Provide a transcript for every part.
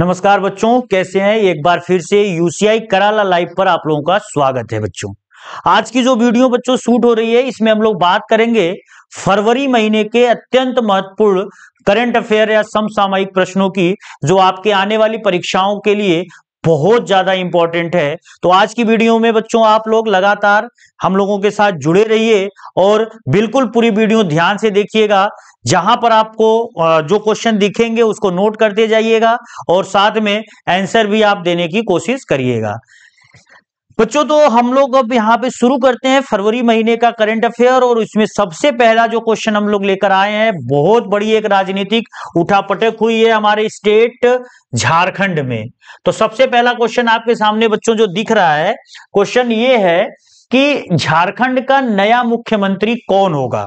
नमस्कार बच्चों कैसे हैं एक बार फिर से यूसीआई कराला लाइव पर आप लोगों का स्वागत है बच्चों आज की जो वीडियो बच्चों शूट हो रही है इसमें हम लोग बात करेंगे फरवरी महीने के अत्यंत महत्वपूर्ण करंट अफेयर या समसामयिक प्रश्नों की जो आपके आने वाली परीक्षाओं के लिए बहुत ज्यादा इंपॉर्टेंट है तो आज की वीडियो में बच्चों आप लोग लगातार हम लोगों के साथ जुड़े रहिए और बिल्कुल पूरी वीडियो ध्यान से देखिएगा जहां पर आपको जो क्वेश्चन दिखेंगे उसको नोट करते जाइएगा और साथ में आंसर भी आप देने की कोशिश करिएगा बच्चों तो हम लोग अब यहाँ पे शुरू करते हैं फरवरी महीने का करंट अफेयर और इसमें सबसे पहला जो क्वेश्चन हम लोग लेकर आए हैं बहुत बड़ी एक राजनीतिक उठापटक हुई है हमारे स्टेट झारखंड में तो सबसे पहला क्वेश्चन आपके सामने बच्चों जो दिख रहा है क्वेश्चन ये है कि झारखंड का नया मुख्यमंत्री कौन होगा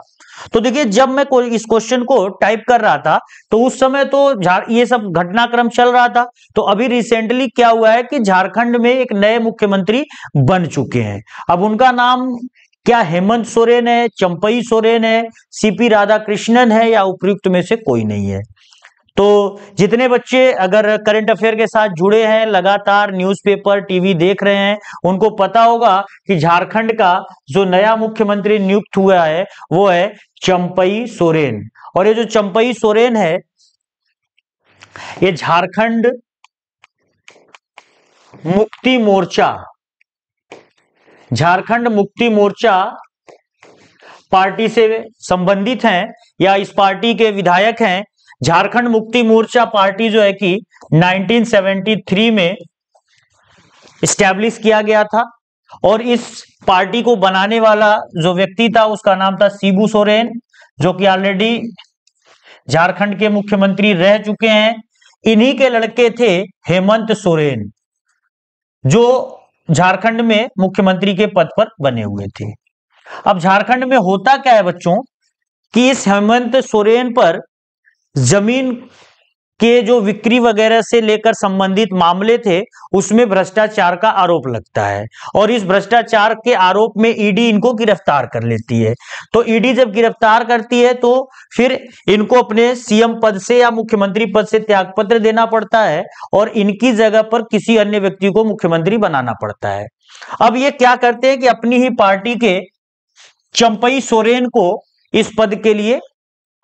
तो देखिए जब मैं को, इस क्वेश्चन को टाइप कर रहा था तो उस समय तो ये सब घटनाक्रम चल रहा था तो अभी रिसेंटली क्या हुआ है कि झारखंड में एक नए मुख्यमंत्री बन चुके हैं अब उनका नाम क्या हेमंत सोरेन है चंपई सोरेन है सीपी राधा कृष्णन है या उपयुक्त में से कोई नहीं है तो जितने बच्चे अगर करंट अफेयर के साथ जुड़े हैं लगातार न्यूज़पेपर टीवी देख रहे हैं उनको पता होगा कि झारखंड का जो नया मुख्यमंत्री नियुक्त हुआ है वो है चंपई सोरेन और ये जो चंपई सोरेन है ये झारखंड मुक्ति मोर्चा झारखंड मुक्ति मोर्चा पार्टी से संबंधित हैं या इस पार्टी के विधायक हैं झारखंड मुक्ति मोर्चा पार्टी जो है कि 1973 में स्टैब्लिश किया गया था और इस पार्टी को बनाने वाला जो व्यक्ति था उसका नाम था सीबू सोरेन जो कि ऑलरेडी झारखंड के मुख्यमंत्री रह चुके हैं इन्हीं के लड़के थे हेमंत सोरेन जो झारखंड में मुख्यमंत्री के पद पर बने हुए थे अब झारखंड में होता क्या है बच्चों कि इस हेमंत सोरेन पर जमीन के जो विक्री वगैरह से लेकर संबंधित मामले थे उसमें भ्रष्टाचार का आरोप लगता है और इस भ्रष्टाचार के आरोप में ईडी इनको गिरफ्तार कर लेती है तो ईडी जब गिरफ्तार करती है तो फिर इनको अपने सीएम पद से या मुख्यमंत्री पद से त्यागपत्र देना पड़ता है और इनकी जगह पर किसी अन्य व्यक्ति को मुख्यमंत्री बनाना पड़ता है अब ये क्या करते हैं कि अपनी ही पार्टी के चंपई सोरेन को इस पद के लिए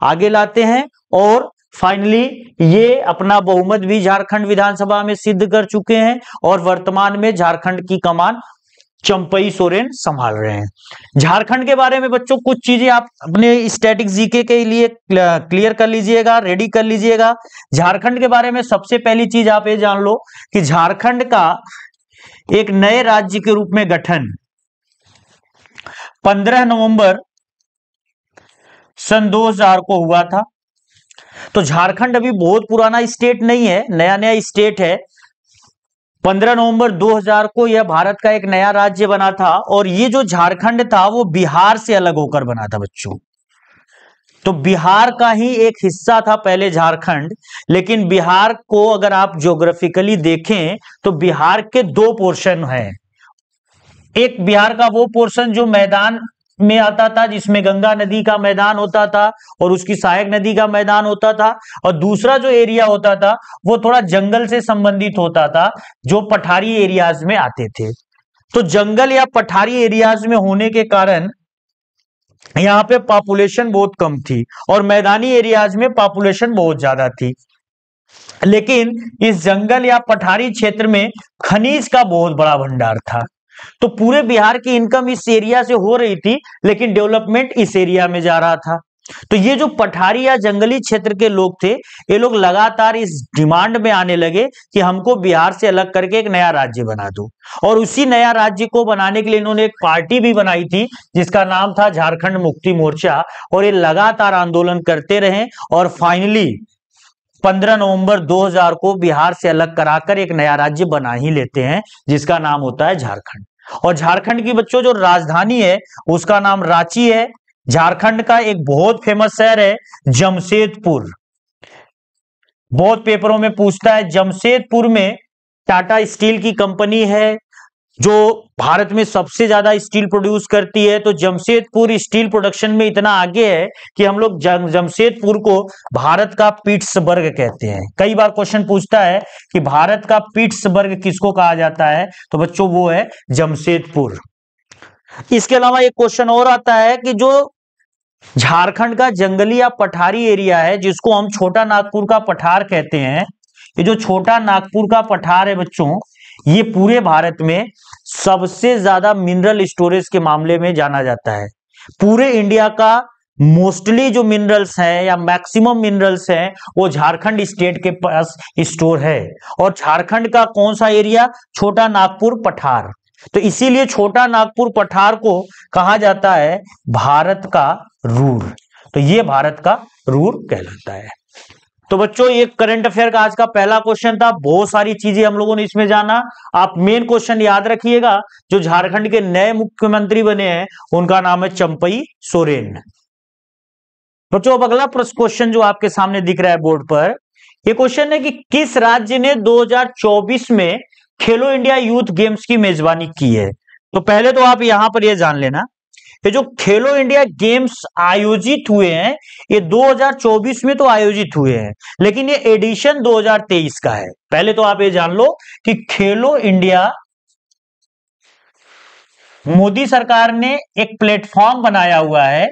आगे लाते हैं और फाइनली ये अपना बहुमत भी झारखंड विधानसभा में सिद्ध कर चुके हैं और वर्तमान में झारखंड की कमान चंपई सोरेन संभाल रहे हैं झारखंड के बारे में बच्चों कुछ चीजें आप अपने स्टैटिक जीके के लिए क्लियर कर लीजिएगा रेडी कर लीजिएगा झारखंड के बारे में सबसे पहली चीज आप ये जान लो कि झारखंड का एक नए राज्य के रूप में गठन 15 नवंबर सन 2000 को हुआ था तो झारखंड अभी बहुत पुराना स्टेट नहीं है नया नया स्टेट है 15 नवंबर 2000 को यह भारत का एक नया राज्य बना था और ये जो झारखंड था वो बिहार से अलग होकर बना था बच्चों तो बिहार का ही एक हिस्सा था पहले झारखंड लेकिन बिहार को अगर आप ज्योग्राफिकली देखें तो बिहार के दो पोर्शन हैं एक बिहार का वो पोर्शन जो मैदान में आता था जिसमें गंगा नदी का मैदान होता था और उसकी सहायक नदी का मैदान होता था और दूसरा जो एरिया होता था वो थोड़ा जंगल से संबंधित होता था जो पठारी एरियाज में आते थे तो जंगल या पठारी एरियाज में होने के कारण यहाँ पे पॉपुलेशन बहुत कम थी और मैदानी एरियाज में पॉपुलेशन बहुत ज्यादा थी लेकिन इस जंगल या पठारी क्षेत्र में खनिज का बहुत बड़ा भंडार था तो पूरे बिहार की इनकम इस एरिया से हो रही थी लेकिन डेवलपमेंट इस एरिया में जा रहा था तो ये जो पठारी या जंगली क्षेत्र के लोग थे ये लोग लगातार इस डिमांड में आने लगे कि हमको बिहार से अलग करके एक नया राज्य बना दो और उसी नया राज्य को बनाने के लिए इन्होंने एक पार्टी भी बनाई थी जिसका नाम था झारखंड मुक्ति मोर्चा और ये लगातार आंदोलन करते रहे और फाइनली 15 नवंबर 2000 को बिहार से अलग कराकर एक नया राज्य बना ही लेते हैं जिसका नाम होता है झारखंड और झारखंड की बच्चों जो राजधानी है उसका नाम रांची है झारखंड का एक बहुत फेमस शहर है जमशेदपुर बहुत पेपरों में पूछता है जमशेदपुर में टाटा स्टील की कंपनी है जो भारत में सबसे ज्यादा स्टील प्रोड्यूस करती है तो जमशेदपुर स्टील प्रोडक्शन में इतना आगे है कि हम लोग जमशेदपुर को भारत का पीट्सबर्ग कहते हैं कई बार क्वेश्चन पूछता है कि भारत का पीट्सबर्ग किसको कहा जाता है तो बच्चों वो है जमशेदपुर इसके अलावा एक क्वेश्चन और आता है कि जो झारखंड का जंगली या पठारी एरिया है जिसको हम छोटा नागपुर का पठार कहते हैं ये जो छोटा नागपुर का पठार है बच्चों ये पूरे भारत में सबसे ज्यादा मिनरल स्टोरेज के मामले में जाना जाता है पूरे इंडिया का मोस्टली जो मिनरल्स हैं या मैक्सिमम मिनरल्स हैं वो झारखंड स्टेट के पास स्टोर है और झारखंड का कौन सा एरिया छोटा नागपुर पठार तो इसीलिए छोटा नागपुर पठार को कहा जाता है भारत का रूर तो ये भारत का रूर कहलाता है तो बच्चों ये करंट अफेयर का आज का पहला क्वेश्चन था बहुत सारी चीजें हम लोगों ने इसमें जाना आप मेन क्वेश्चन याद रखिएगा जो झारखंड के नए मुख्यमंत्री बने हैं उनका नाम है चंपई सोरेन बच्चों अब अगला प्रश्न क्वेश्चन जो आपके सामने दिख रहा है बोर्ड पर ये क्वेश्चन है कि किस राज्य ने 2024 में खेलो इंडिया यूथ गेम्स की मेजबानी की है तो पहले तो आप यहां पर यह जान लेना ये जो खेलो इंडिया गेम्स आयोजित हुए हैं ये 2024 में तो आयोजित हुए हैं लेकिन ये एडिशन 2023 का है पहले तो आप ये जान लो कि खेलो इंडिया मोदी सरकार ने एक प्लेटफॉर्म बनाया हुआ है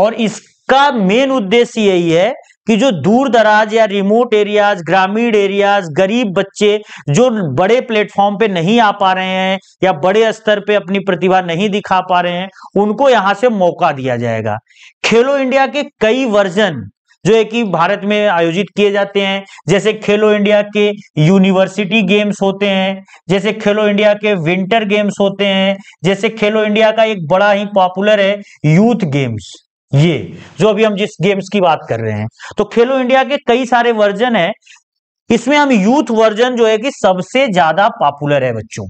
और इसका मेन उद्देश्य यही है कि जो दूर दराज या रिमोट एरियाज ग्रामीण एरियाज गरीब बच्चे जो बड़े प्लेटफॉर्म पे नहीं आ पा रहे हैं या बड़े स्तर पे अपनी प्रतिभा नहीं दिखा पा रहे हैं उनको यहां से मौका दिया जाएगा खेलो इंडिया के कई वर्जन जो है कि भारत में आयोजित किए जाते हैं जैसे खेलो इंडिया के यूनिवर्सिटी गेम्स होते हैं जैसे खेलो इंडिया के विंटर गेम्स होते हैं जैसे खेलो इंडिया का एक बड़ा ही पॉपुलर है यूथ गेम्स ये जो अभी हम जिस गेम्स की बात कर रहे हैं तो खेलो इंडिया के कई सारे वर्जन है इसमें हम यूथ वर्जन जो है कि सबसे ज्यादा पॉपुलर है बच्चों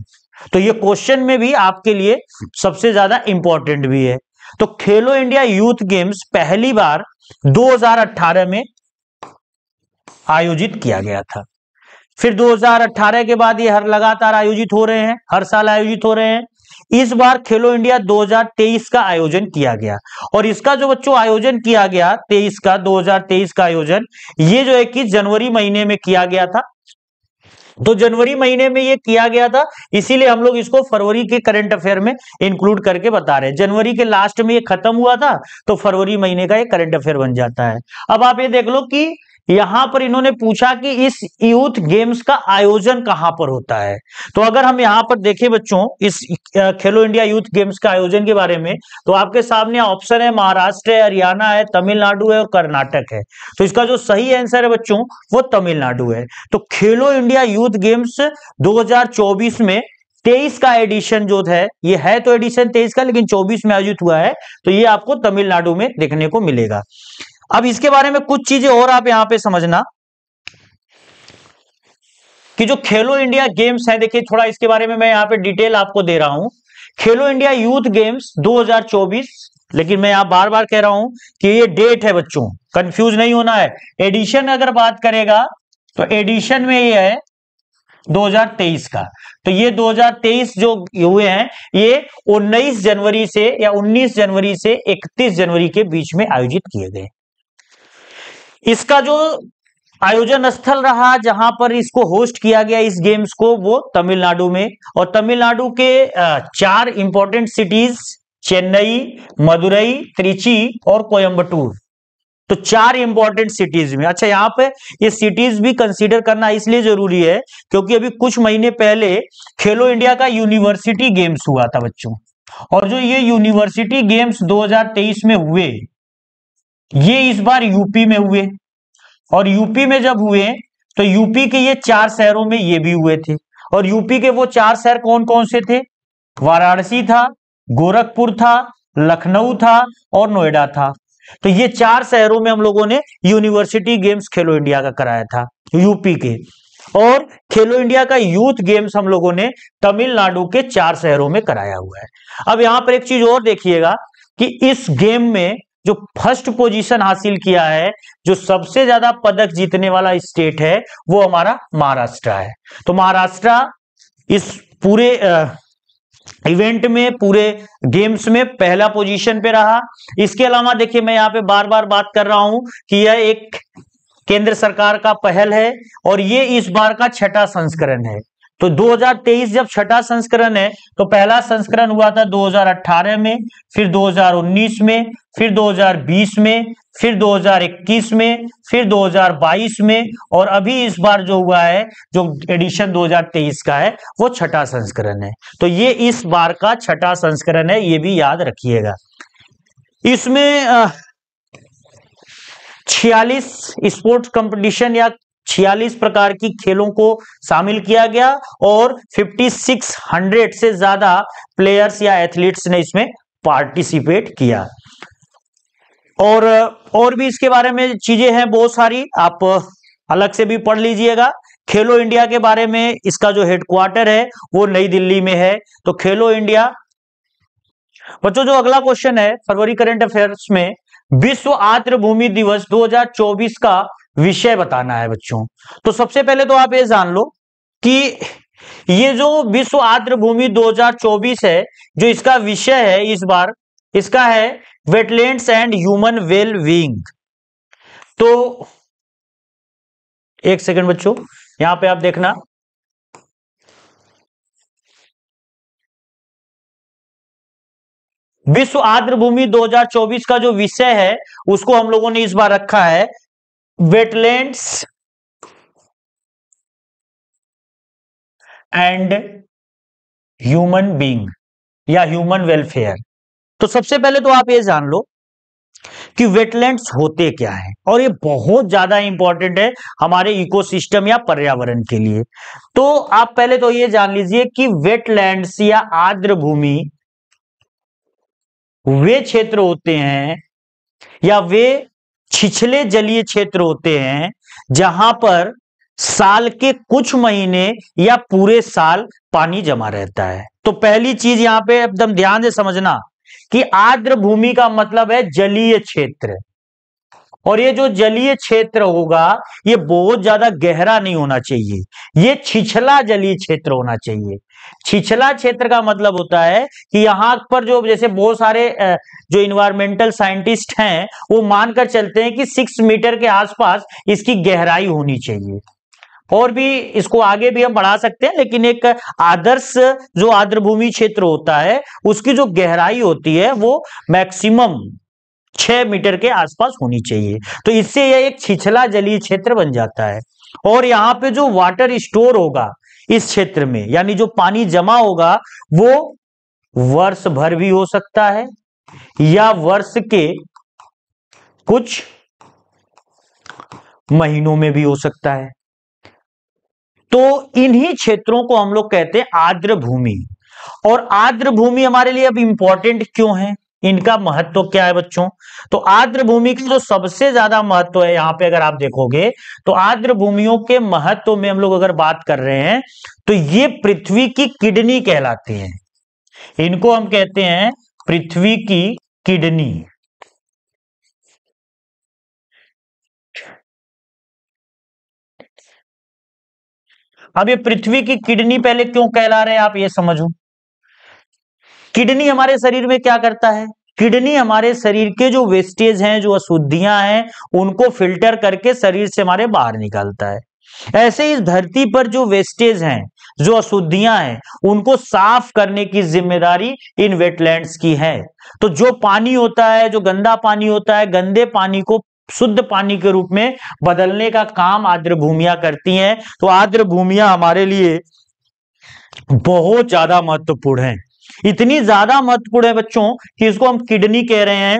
तो ये क्वेश्चन में भी आपके लिए सबसे ज्यादा इंपॉर्टेंट भी है तो खेलो इंडिया यूथ गेम्स पहली बार 2018 में आयोजित किया गया था फिर 2018 के बाद ये हर लगातार आयोजित हो रहे हैं हर साल आयोजित हो रहे हैं इस बार खेलो इंडिया 2023 का आयोजन किया गया और इसका जो बच्चों आयोजन किया गया 23 का 2023 का आयोजन ये जो है कि जनवरी महीने में किया गया था तो जनवरी महीने में ये किया गया था इसीलिए हम लोग इसको फरवरी के करंट अफेयर में इंक्लूड करके बता रहे हैं जनवरी के लास्ट में ये खत्म हुआ था तो फरवरी महीने का ये करंट अफेयर बन जाता है अब आप ये देख लो कि यहां पर इन्होंने पूछा कि इस यूथ गेम्स का आयोजन कहां पर होता है तो अगर हम यहां पर देखें बच्चों इस खेलो इंडिया यूथ गेम्स के आयोजन के बारे में तो आपके सामने ऑप्शन है महाराष्ट्र है हरियाणा है तमिलनाडु है और कर्नाटक है तो इसका जो सही आंसर है बच्चों वो तमिलनाडु है तो खेलो इंडिया यूथ गेम्स दो में तेईस का एडिशन जो है ये है तो एडिशन तेईस का लेकिन चौबीस में आयोजित हुआ है तो ये आपको तमिलनाडु में देखने को मिलेगा अब इसके बारे में कुछ चीजें और आप यहां पे समझना कि जो खेलो इंडिया गेम्स है देखिए थोड़ा इसके बारे में मैं यहां पे डिटेल आपको दे रहा हूं खेलो इंडिया यूथ गेम्स 2024 लेकिन मैं आप बार बार कह रहा हूं कि ये डेट है बच्चों कंफ्यूज नहीं होना है एडिशन अगर बात करेगा तो एडिशन में ये है 2023 का तो ये 2023 जो हुए हैं ये 19 जनवरी से या 19 जनवरी से 31 जनवरी के बीच में आयोजित किए गए इसका जो आयोजन स्थल रहा जहां पर इसको होस्ट किया गया इस गेम्स को वो तमिलनाडु में और तमिलनाडु के चार इंपॉर्टेंट सिटीज चेन्नई मदुरई त्रिची और कोयम्बटूर तो चार इंपॉर्टेंट सिटीज में अच्छा यहाँ पे ये सिटीज भी कंसीडर करना इसलिए जरूरी है क्योंकि अभी कुछ महीने पहले खेलो इंडिया का यूनिवर्सिटी गेम्स हुआ था बच्चों और जो ये यूनिवर्सिटी गेम्स 2023 में हुए ये इस बार यूपी में हुए और यूपी में जब हुए तो यूपी के ये चार शहरों में ये भी हुए थे और यूपी के वो चार शहर कौन कौन से थे वाराणसी था गोरखपुर था लखनऊ था और नोएडा था तो ये चार शहरों में हम लोगों ने यूनिवर्सिटी गेम्स खेलो इंडिया का कराया था यूपी के और खेलो इंडिया का यूथ गेम्स हम लोगों ने तमिलनाडु के चार शहरों में कराया हुआ है अब यहां पर एक चीज और देखिएगा कि इस गेम में जो फर्स्ट पोजीशन हासिल किया है जो सबसे ज्यादा पदक जीतने वाला स्टेट है वो हमारा महाराष्ट्र है तो महाराष्ट्र इस पूरे आ, इवेंट में पूरे गेम्स में पहला पोजीशन पे रहा इसके अलावा देखिए मैं यहाँ पे बार बार बात कर रहा हूं कि यह एक केंद्र सरकार का पहल है और ये इस बार का छठा संस्करण है तो 2023 जब छठा संस्करण है तो पहला संस्करण हुआ था 2018 में फिर 2019 में फिर 2020 में फिर 2021 में फिर 2022 में और अभी इस बार जो हुआ है जो एडिशन 2023 का है वो छठा संस्करण है तो ये इस बार का छठा संस्करण है ये भी याद रखिएगा इसमें छियालीस स्पोर्ट्स कंपटीशन या छियालीस प्रकार की खेलों को शामिल किया गया और 5600 से ज्यादा प्लेयर्स या एथलीट्स ने इसमें पार्टिसिपेट किया और और भी इसके बारे में चीजें हैं बहुत सारी आप अलग से भी पढ़ लीजिएगा खेलो इंडिया के बारे में इसका जो हेडक्वार्टर है वो नई दिल्ली में है तो खेलो इंडिया बच्चों जो अगला क्वेश्चन है फरवरी करंट अफेयर्स में विश्व आर्द्र भूमि दिवस 2024 का विषय बताना है बच्चों तो सबसे पहले तो आप ये जान लो कि ये जो विश्व आर्द्र भूमि 2024 है जो इसका विषय है इस बार इसका है wetlands and human well being तो एक सेकंड बच्चों यहां पे आप देखना विश्व आर्द्र भूमि 2024 का जो विषय है उसको हम लोगों ने इस बार रखा है वेटलैंड्स एंड ह्यूमन बींग या ह्यूमन वेलफेयर तो सबसे पहले तो आप ये जान लो कि वेटलैंड्स होते क्या है और ये बहुत ज्यादा इंपॉर्टेंट है हमारे इकोसिस्टम या पर्यावरण के लिए तो आप पहले तो ये जान लीजिए कि वेटलैंड्स या आर्द्र भूमि वे क्षेत्र होते हैं या वे छिछले जलीय क्षेत्र होते हैं जहां पर साल के कुछ महीने या पूरे साल पानी जमा रहता है तो पहली चीज यहां पे एकदम ध्यान से समझना कि आर्द्र भूमि का मतलब है जलीय क्षेत्र और ये जो जलीय क्षेत्र होगा ये बहुत ज्यादा गहरा नहीं होना चाहिए ये छिछला जलीय क्षेत्र होना चाहिए छिछला क्षेत्र का मतलब होता है कि यहां पर जो जैसे बहुत सारे जो इन्वायरमेंटल साइंटिस्ट हैं वो मानकर चलते हैं कि सिक्स मीटर के आसपास इसकी गहराई होनी चाहिए और भी इसको आगे भी हम बढ़ा सकते हैं लेकिन एक आदर्श जो भूमि क्षेत्र होता है उसकी जो गहराई होती है वो मैक्सिमम छह मीटर के आसपास होनी चाहिए तो इससे यह एक छिछला जलीय क्षेत्र बन जाता है और यहाँ पे जो वाटर स्टोर होगा इस क्षेत्र में यानी जो पानी जमा होगा वो वर्ष भर भी हो सकता है या वर्ष के कुछ महीनों में भी हो सकता है तो इन्हीं क्षेत्रों को हम लोग कहते हैं आर्द्र भूमि और आर्द्र भूमि हमारे लिए अब इंपॉर्टेंट क्यों है इनका महत्व क्या है बच्चों तो आर्द्र भूमि का जो सबसे ज्यादा महत्व है यहाँ पे अगर आप देखोगे तो आर्द्र भूमियों के महत्व में हम लोग अगर बात कर रहे हैं तो ये पृथ्वी की किडनी कहलाती है इनको हम कहते हैं पृथ्वी की किडनी अब ये पृथ्वी की किडनी पहले क्यों कहला रहे हैं आप ये समझो किडनी हमारे शरीर में क्या करता है किडनी हमारे शरीर के जो वेस्टेज हैं जो अशुद्धियां हैं उनको फिल्टर करके शरीर से हमारे बाहर निकालता है ऐसे इस धरती पर जो वेस्टेज हैं जो अशुद्धियां हैं उनको साफ करने की जिम्मेदारी इन वेटलैंड्स की है तो जो पानी होता है जो गंदा पानी होता है गंदे पानी को शुद्ध पानी के रूप में बदलने का काम आर्द्र भूमिया करती हैं तो आर्द्र भूमिया हमारे लिए बहुत ज्यादा महत्वपूर्ण है इतनी ज्यादा महत्वपूर्ण है बच्चों कि इसको हम किडनी कह रहे हैं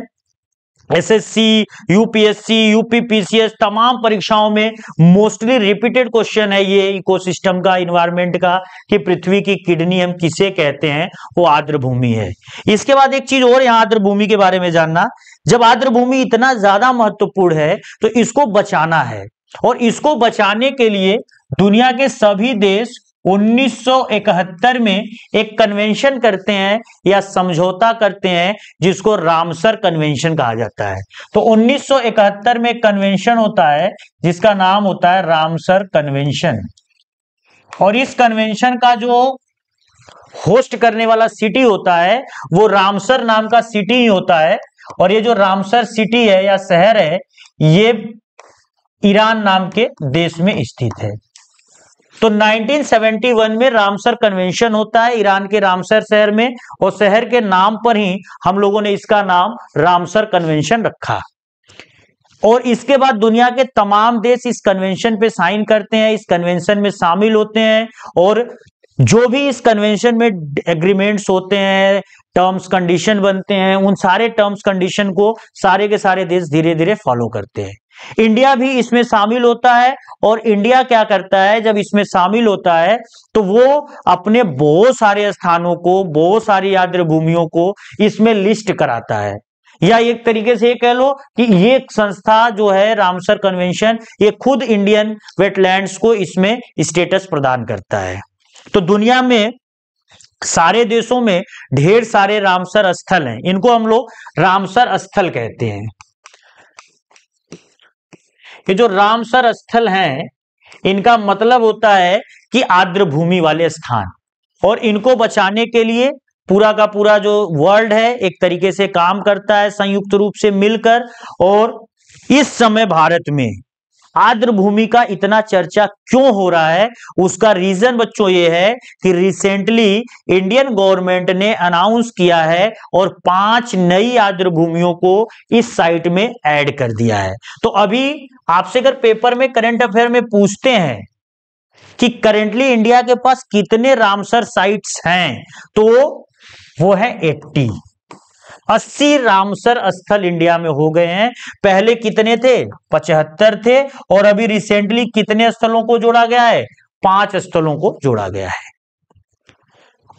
एसएससी यूपीएससी यूपीपीसीएस तमाम परीक्षाओं में मोस्टली रिपीटेड क्वेश्चन है ये इकोसिस्टम का इन्वायरमेंट का कि पृथ्वी की किडनी हम किसे कहते हैं वो आर्द्र भूमि है इसके बाद एक चीज और यहाँ आर्द्र भूमि के बारे में जानना जब आर्द्र भूमि इतना ज्यादा महत्वपूर्ण है तो इसको बचाना है और इसको बचाने के लिए दुनिया के सभी देश 1971 में एक कन्वेंशन करते हैं या समझौता करते हैं जिसको रामसर कन्वेंशन कहा जाता है तो 1971 में एक कन्वेंशन होता है जिसका नाम होता है रामसर कन्वेंशन और इस कन्वेंशन का जो होस्ट करने वाला सिटी होता है वो रामसर नाम का सिटी ही होता है और ये जो रामसर सिटी है या शहर है ये ईरान नाम के देश में स्थित है तो 1971 में रामसर कन्वेंशन होता है ईरान के रामसर शहर में और शहर के नाम पर ही हम लोगों ने इसका नाम रामसर कन्वेंशन रखा और इसके बाद दुनिया के तमाम देश इस कन्वेंशन पे साइन करते हैं इस कन्वेंशन में शामिल होते हैं और जो भी इस कन्वेंशन में एग्रीमेंट्स होते हैं टर्म्स कंडीशन बनते हैं उन सारे टर्म्स कंडीशन को सारे के सारे देश धीरे धीरे फॉलो करते हैं इंडिया भी इसमें शामिल होता है और इंडिया क्या करता है जब इसमें शामिल होता है तो वो अपने बहुत सारे स्थानों को बहुत सारी याद्र भूमियों को इसमें लिस्ट कराता है या एक तरीके से ये कह लो कि ये संस्था जो है रामसर कन्वेंशन ये खुद इंडियन वेटलैंड्स को इसमें स्टेटस प्रदान करता है तो दुनिया में सारे देशों में ढेर सारे रामसर स्थल हैं इनको हम लोग रामसर स्थल कहते हैं ये जो रामसर स्थल हैं इनका मतलब होता है कि आर्द्र भूमि वाले स्थान और इनको बचाने के लिए पूरा का पूरा जो वर्ल्ड है एक तरीके से काम करता है संयुक्त रूप से मिलकर और इस समय भारत में आर्द्र भूमि का इतना चर्चा क्यों हो रहा है उसका रीजन बच्चों ये है कि रिसेंटली इंडियन गवर्नमेंट ने अनाउंस किया है और पांच नई आर्द्र भूमियों को इस साइट में ऐड कर दिया है तो अभी आपसे अगर पेपर में करंट अफेयर में पूछते हैं कि करेंटली इंडिया के पास कितने रामसर साइट्स हैं तो वो है एट्टी अस्सी रामसर स्थल इंडिया में हो गए हैं पहले कितने थे पचहत्तर थे और अभी रिसेंटली कितने स्थलों को जोड़ा गया है पांच स्थलों को जोड़ा गया है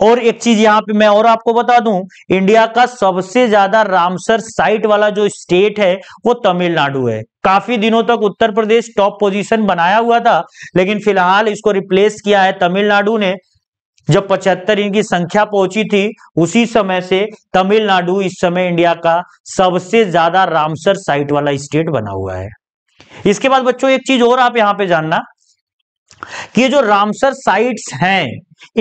और एक चीज यहां पे मैं और आपको बता दूं इंडिया का सबसे ज्यादा रामसर साइट वाला जो स्टेट है वो तमिलनाडु है काफी दिनों तक उत्तर प्रदेश टॉप पोजीशन बनाया हुआ था लेकिन फिलहाल इसको रिप्लेस किया है तमिलनाडु ने जब पचहत्तर इनकी संख्या पहुंची थी उसी समय से तमिलनाडु इस समय इंडिया का सबसे ज्यादा रामसर साइट वाला स्टेट बना हुआ है इसके बाद बच्चों एक चीज और आप यहां पे जानना कि जो रामसर साइट्स हैं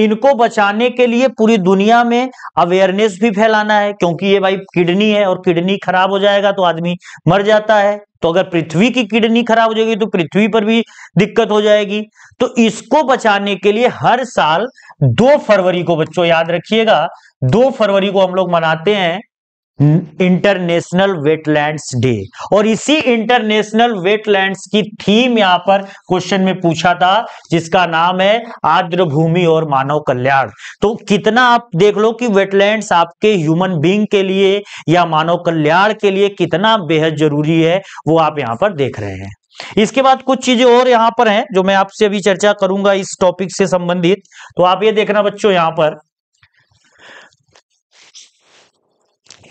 इनको बचाने के लिए पूरी दुनिया में अवेयरनेस भी फैलाना है क्योंकि ये भाई किडनी है और किडनी खराब हो जाएगा तो आदमी मर जाता है तो अगर पृथ्वी की किडनी खराब हो जाएगी तो पृथ्वी पर भी दिक्कत हो जाएगी तो इसको बचाने के लिए हर साल दो फरवरी को बच्चों याद रखिएगा दो फरवरी को हम लोग मनाते हैं इंटरनेशनल वेटलैंड्स डे और इसी इंटरनेशनल वेटलैंड्स की थीम यहां पर क्वेश्चन में पूछा था जिसका नाम है आर्द्र भूमि और मानव कल्याण तो कितना आप देख लो कि वेटलैंड्स आपके ह्यूमन बींग के लिए या मानव कल्याण के लिए कितना बेहद जरूरी है वो आप यहां पर देख रहे हैं इसके बाद कुछ चीजें और यहां पर हैं जो मैं आपसे अभी चर्चा करूंगा इस टॉपिक से संबंधित तो आप ये देखना बच्चों यहां पर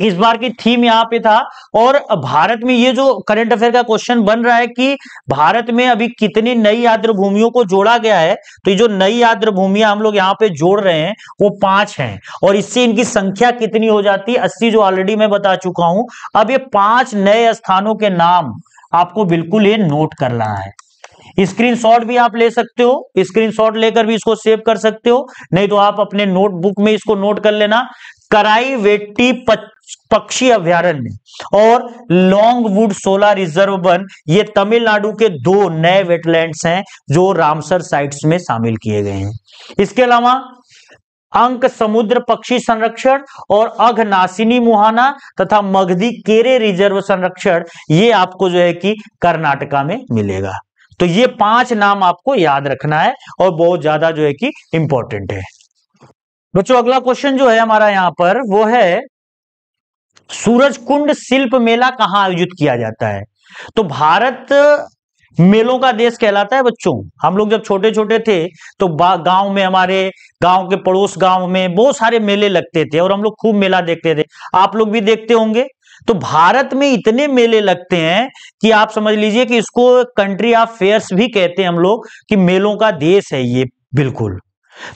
इस बार की थीम यहां पे था और भारत में ये जो करंट अफेयर का क्वेश्चन बन रहा है कि भारत में अभी कितनी नई आद्र भूमियों को जोड़ा गया है तो ये जो नई आर्द्र भूमिया हम लोग यहाँ पे जोड़ रहे हैं वो पांच हैं और इससे इनकी संख्या कितनी हो जाती है अस्सी जो ऑलरेडी मैं बता चुका हूं अब ये पांच नए स्थानों के नाम आपको बिल्कुल ये नोट करना है स्क्रीनशॉट भी आप ले सकते हो स्क्रीनशॉट लेकर भी इसको सेव कर सकते हो नहीं तो आप अपने नोटबुक में इसको नोट कर लेना कराई वेट्टी पक्षी अभ्यारण्य और लॉन्ग वुड सोलर रिजर्व वन ये तमिलनाडु के दो नए वेटलैंड्स हैं जो रामसर साइट्स में शामिल किए गए हैं इसके अलावा अंक समुद्र पक्षी संरक्षण और नासिनी मुहाना तथा मगधी केरे रिजर्व संरक्षण ये आपको जो है कि कर्नाटका में मिलेगा तो ये पांच नाम आपको याद रखना है और बहुत ज्यादा जो है कि इंपॉर्टेंट है बच्चों अगला क्वेश्चन जो है हमारा यहां पर वो है सूरज कुंड शिल्प मेला कहाँ आयोजित किया जाता है तो भारत मेलों का देश कहलाता है बच्चों हम लोग जब छोटे छोटे थे तो गांव में हमारे गांव के पड़ोस गांव में बहुत सारे मेले लगते थे और हम लोग खूब मेला देखते थे आप लोग भी देखते होंगे तो भारत में इतने मेले लगते हैं कि आप समझ लीजिए कि इसको कंट्री ऑफ फेयर्स भी कहते हैं हम लोग कि मेलों का देश है ये बिल्कुल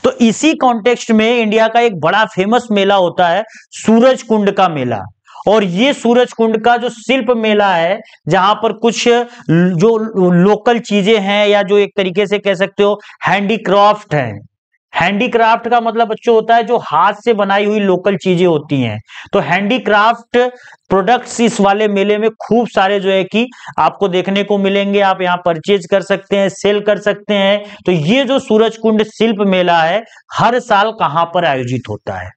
तो इसी कॉन्टेक्स्ट में इंडिया का एक बड़ा फेमस मेला होता है सूरज कुंड का मेला और ये सूरज कुंड का जो शिल्प मेला है जहां पर कुछ जो लोकल चीजें हैं या जो एक तरीके से कह सकते हो हैंडीक्राफ्ट है हैंडीक्राफ्ट का मतलब बच्चों होता है जो हाथ से बनाई हुई लोकल चीजें होती हैं तो हैंडीक्राफ्ट प्रोडक्ट्स इस वाले मेले में खूब सारे जो है कि आपको देखने को मिलेंगे आप यहाँ परचेज कर सकते हैं सेल कर सकते हैं तो ये जो सूरज कुंड शिल्प मेला है हर साल कहाँ पर आयोजित होता है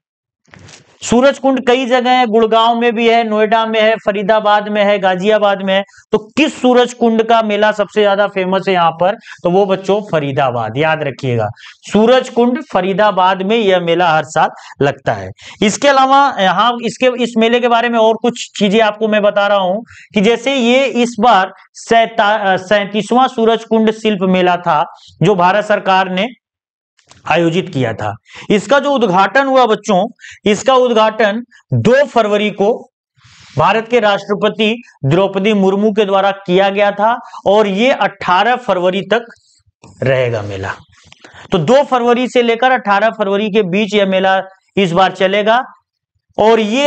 सूरज कुंड कई जगह है गुड़गांव में भी है नोएडा में है फरीदाबाद में है गाजियाबाद में है तो किस सूरज कुंड का मेला सबसे ज्यादा फेमस है यहाँ पर तो वो बच्चों फरीदाबाद याद रखिएगा सूरज कुंड फरीदाबाद में यह मेला हर साल लगता है इसके अलावा यहाँ इसके इस मेले के बारे में और कुछ चीजें आपको मैं बता रहा हूं कि जैसे ये इस बार सैंतीसवां सूरज कुंड शिल्प मेला था जो भारत सरकार ने आयोजित किया था इसका जो उद्घाटन हुआ बच्चों इसका उद्घाटन 2 फरवरी को भारत के राष्ट्रपति द्रौपदी मुर्मू के द्वारा किया गया था और ये 18 फरवरी तक रहेगा मेला तो 2 फरवरी से लेकर 18 फरवरी के बीच यह मेला इस बार चलेगा और ये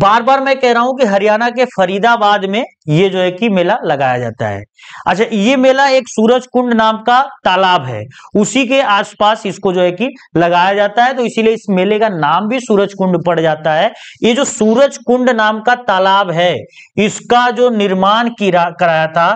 बार बार मैं कह रहा हूं कि हरियाणा के फरीदाबाद में ये जो है कि मेला लगाया जाता है अच्छा ये मेला एक सूरज कुंड नाम का तालाब है उसी के आसपास इसको जो है कि लगाया जाता है तो इसीलिए इस मेले का नाम भी सूरज कुंड पड़ जाता है ये जो सूरज कुंड नाम का तालाब है इसका जो निर्माण कराया था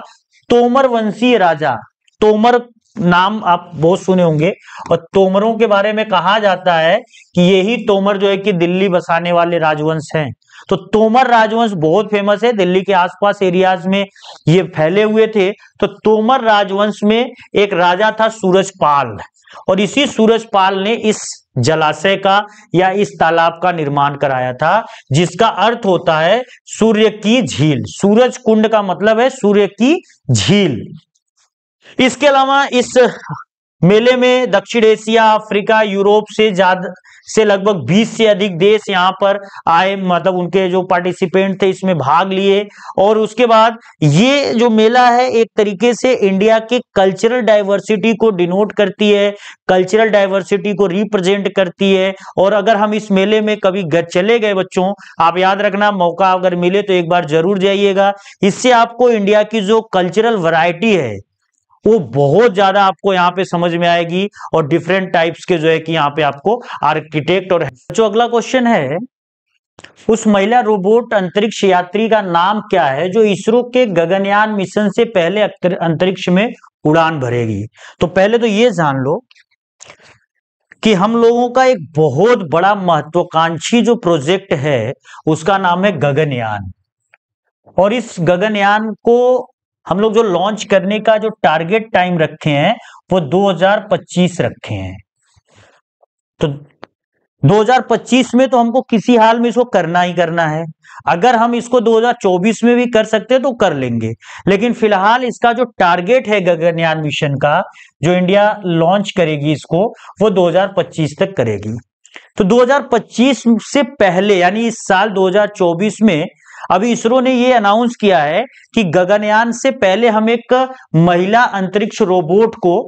तोमर वंशीय राजा तोमर नाम आप बहुत सुने होंगे और तोमरों के बारे में कहा जाता है कि यही तोमर जो है कि दिल्ली बसाने वाले राजवंश हैं तो तोमर राजवंश बहुत फेमस है दिल्ली के आसपास एरियाज में ये फैले हुए थे तो तोमर राजवंश में एक राजा था सूरजपाल और इसी सूरजपाल ने इस जलाशय का या इस तालाब का निर्माण कराया था जिसका अर्थ होता है सूर्य की झील सूरज कुंड का मतलब है सूर्य की झील इसके अलावा इस मेले में दक्षिण एशिया अफ्रीका यूरोप से ज्यादा से लगभग 20 से अधिक देश यहाँ पर आए मतलब उनके जो पार्टिसिपेंट थे इसमें भाग लिए और उसके बाद ये जो मेला है एक तरीके से इंडिया के कल्चरल डाइवर्सिटी को डिनोट करती है कल्चरल डाइवर्सिटी को रिप्रेजेंट करती है और अगर हम इस मेले में कभी चले गए बच्चों आप याद रखना मौका अगर मिले तो एक बार जरूर जाइएगा इससे आपको इंडिया की जो कल्चरल वरायटी है वो बहुत ज्यादा आपको यहाँ पे समझ में आएगी और डिफरेंट टाइप्स के जो है कि यहाँ पे आपको आर्किटेक्ट और जो अगला क्वेश्चन है उस महिला रोबोट अंतरिक्ष यात्री का नाम क्या है जो इसरो के गगनयान मिशन से पहले अंतरिक्ष में उड़ान भरेगी तो पहले तो ये जान लो कि हम लोगों का एक बहुत बड़ा महत्वाकांक्षी जो प्रोजेक्ट है उसका नाम है गगनयान और इस गगनयान को हम लोग जो लॉन्च करने का जो टारगेट टाइम रखे हैं वो 2025 रखे हैं तो 2025 में तो हमको किसी हाल में इसको करना ही करना है अगर हम इसको 2024 में भी कर सकते तो कर लेंगे लेकिन फिलहाल इसका जो टारगेट है गगनयान मिशन का जो इंडिया लॉन्च करेगी इसको वो 2025 तक करेगी तो 2025 से पहले यानी इस साल 2024 में अभी इसरो ने यह अनाउंस किया है कि गगनयान से पहले हम एक महिला अंतरिक्ष रोबोट को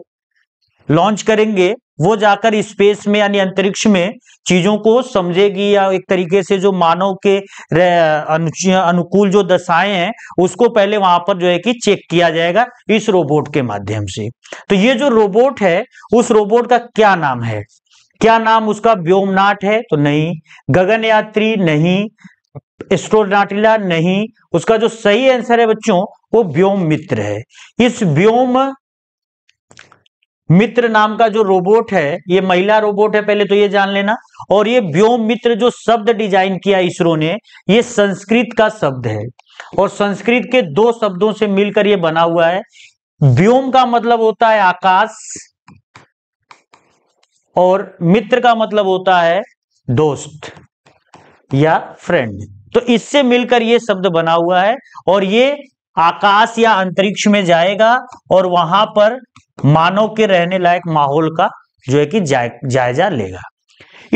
लॉन्च करेंगे वो जाकर स्पेस में यानी अंतरिक्ष में चीजों को समझेगी या एक तरीके से जो मानव के अनुकूल जो दशाएं हैं उसको पहले वहां पर जो है कि चेक किया जाएगा इस रोबोट के माध्यम से तो ये जो रोबोट है उस रोबोट का क्या नाम है क्या नाम उसका व्योमनाट है तो नहीं गगन यात्री नहीं एस्ट्रोनाटिला नहीं उसका जो सही आंसर है बच्चों वो व्योम मित्र है इस व्योम मित्र नाम का जो रोबोट है ये महिला रोबोट है पहले तो ये जान लेना और ये व्योम मित्र जो शब्द डिजाइन किया इसरो ने ये संस्कृत का शब्द है और संस्कृत के दो शब्दों से मिलकर ये बना हुआ है व्योम का मतलब होता है आकाश और मित्र का मतलब होता है दोस्त या फ्रेंड तो इससे मिलकर ये शब्द बना हुआ है और ये आकाश या अंतरिक्ष में जाएगा और वहां पर मानव के रहने लायक माहौल का जो है कि जायजा लेगा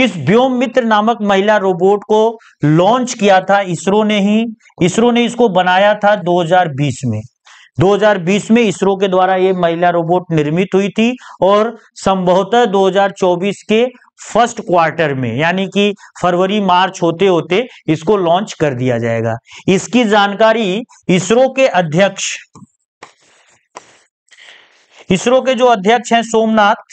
इस व्योम मित्र नामक महिला रोबोट को लॉन्च किया था इसरो ने ही इसरो ने इसको बनाया था 2020 में 2020 में इसरो के द्वारा ये महिला रोबोट निर्मित हुई थी और संभवतः 2024 के फर्स्ट क्वार्टर में यानी कि फरवरी मार्च होते होते इसको लॉन्च कर दिया जाएगा इसकी जानकारी इसरो के अध्यक्ष इसरो के जो अध्यक्ष हैं सोमनाथ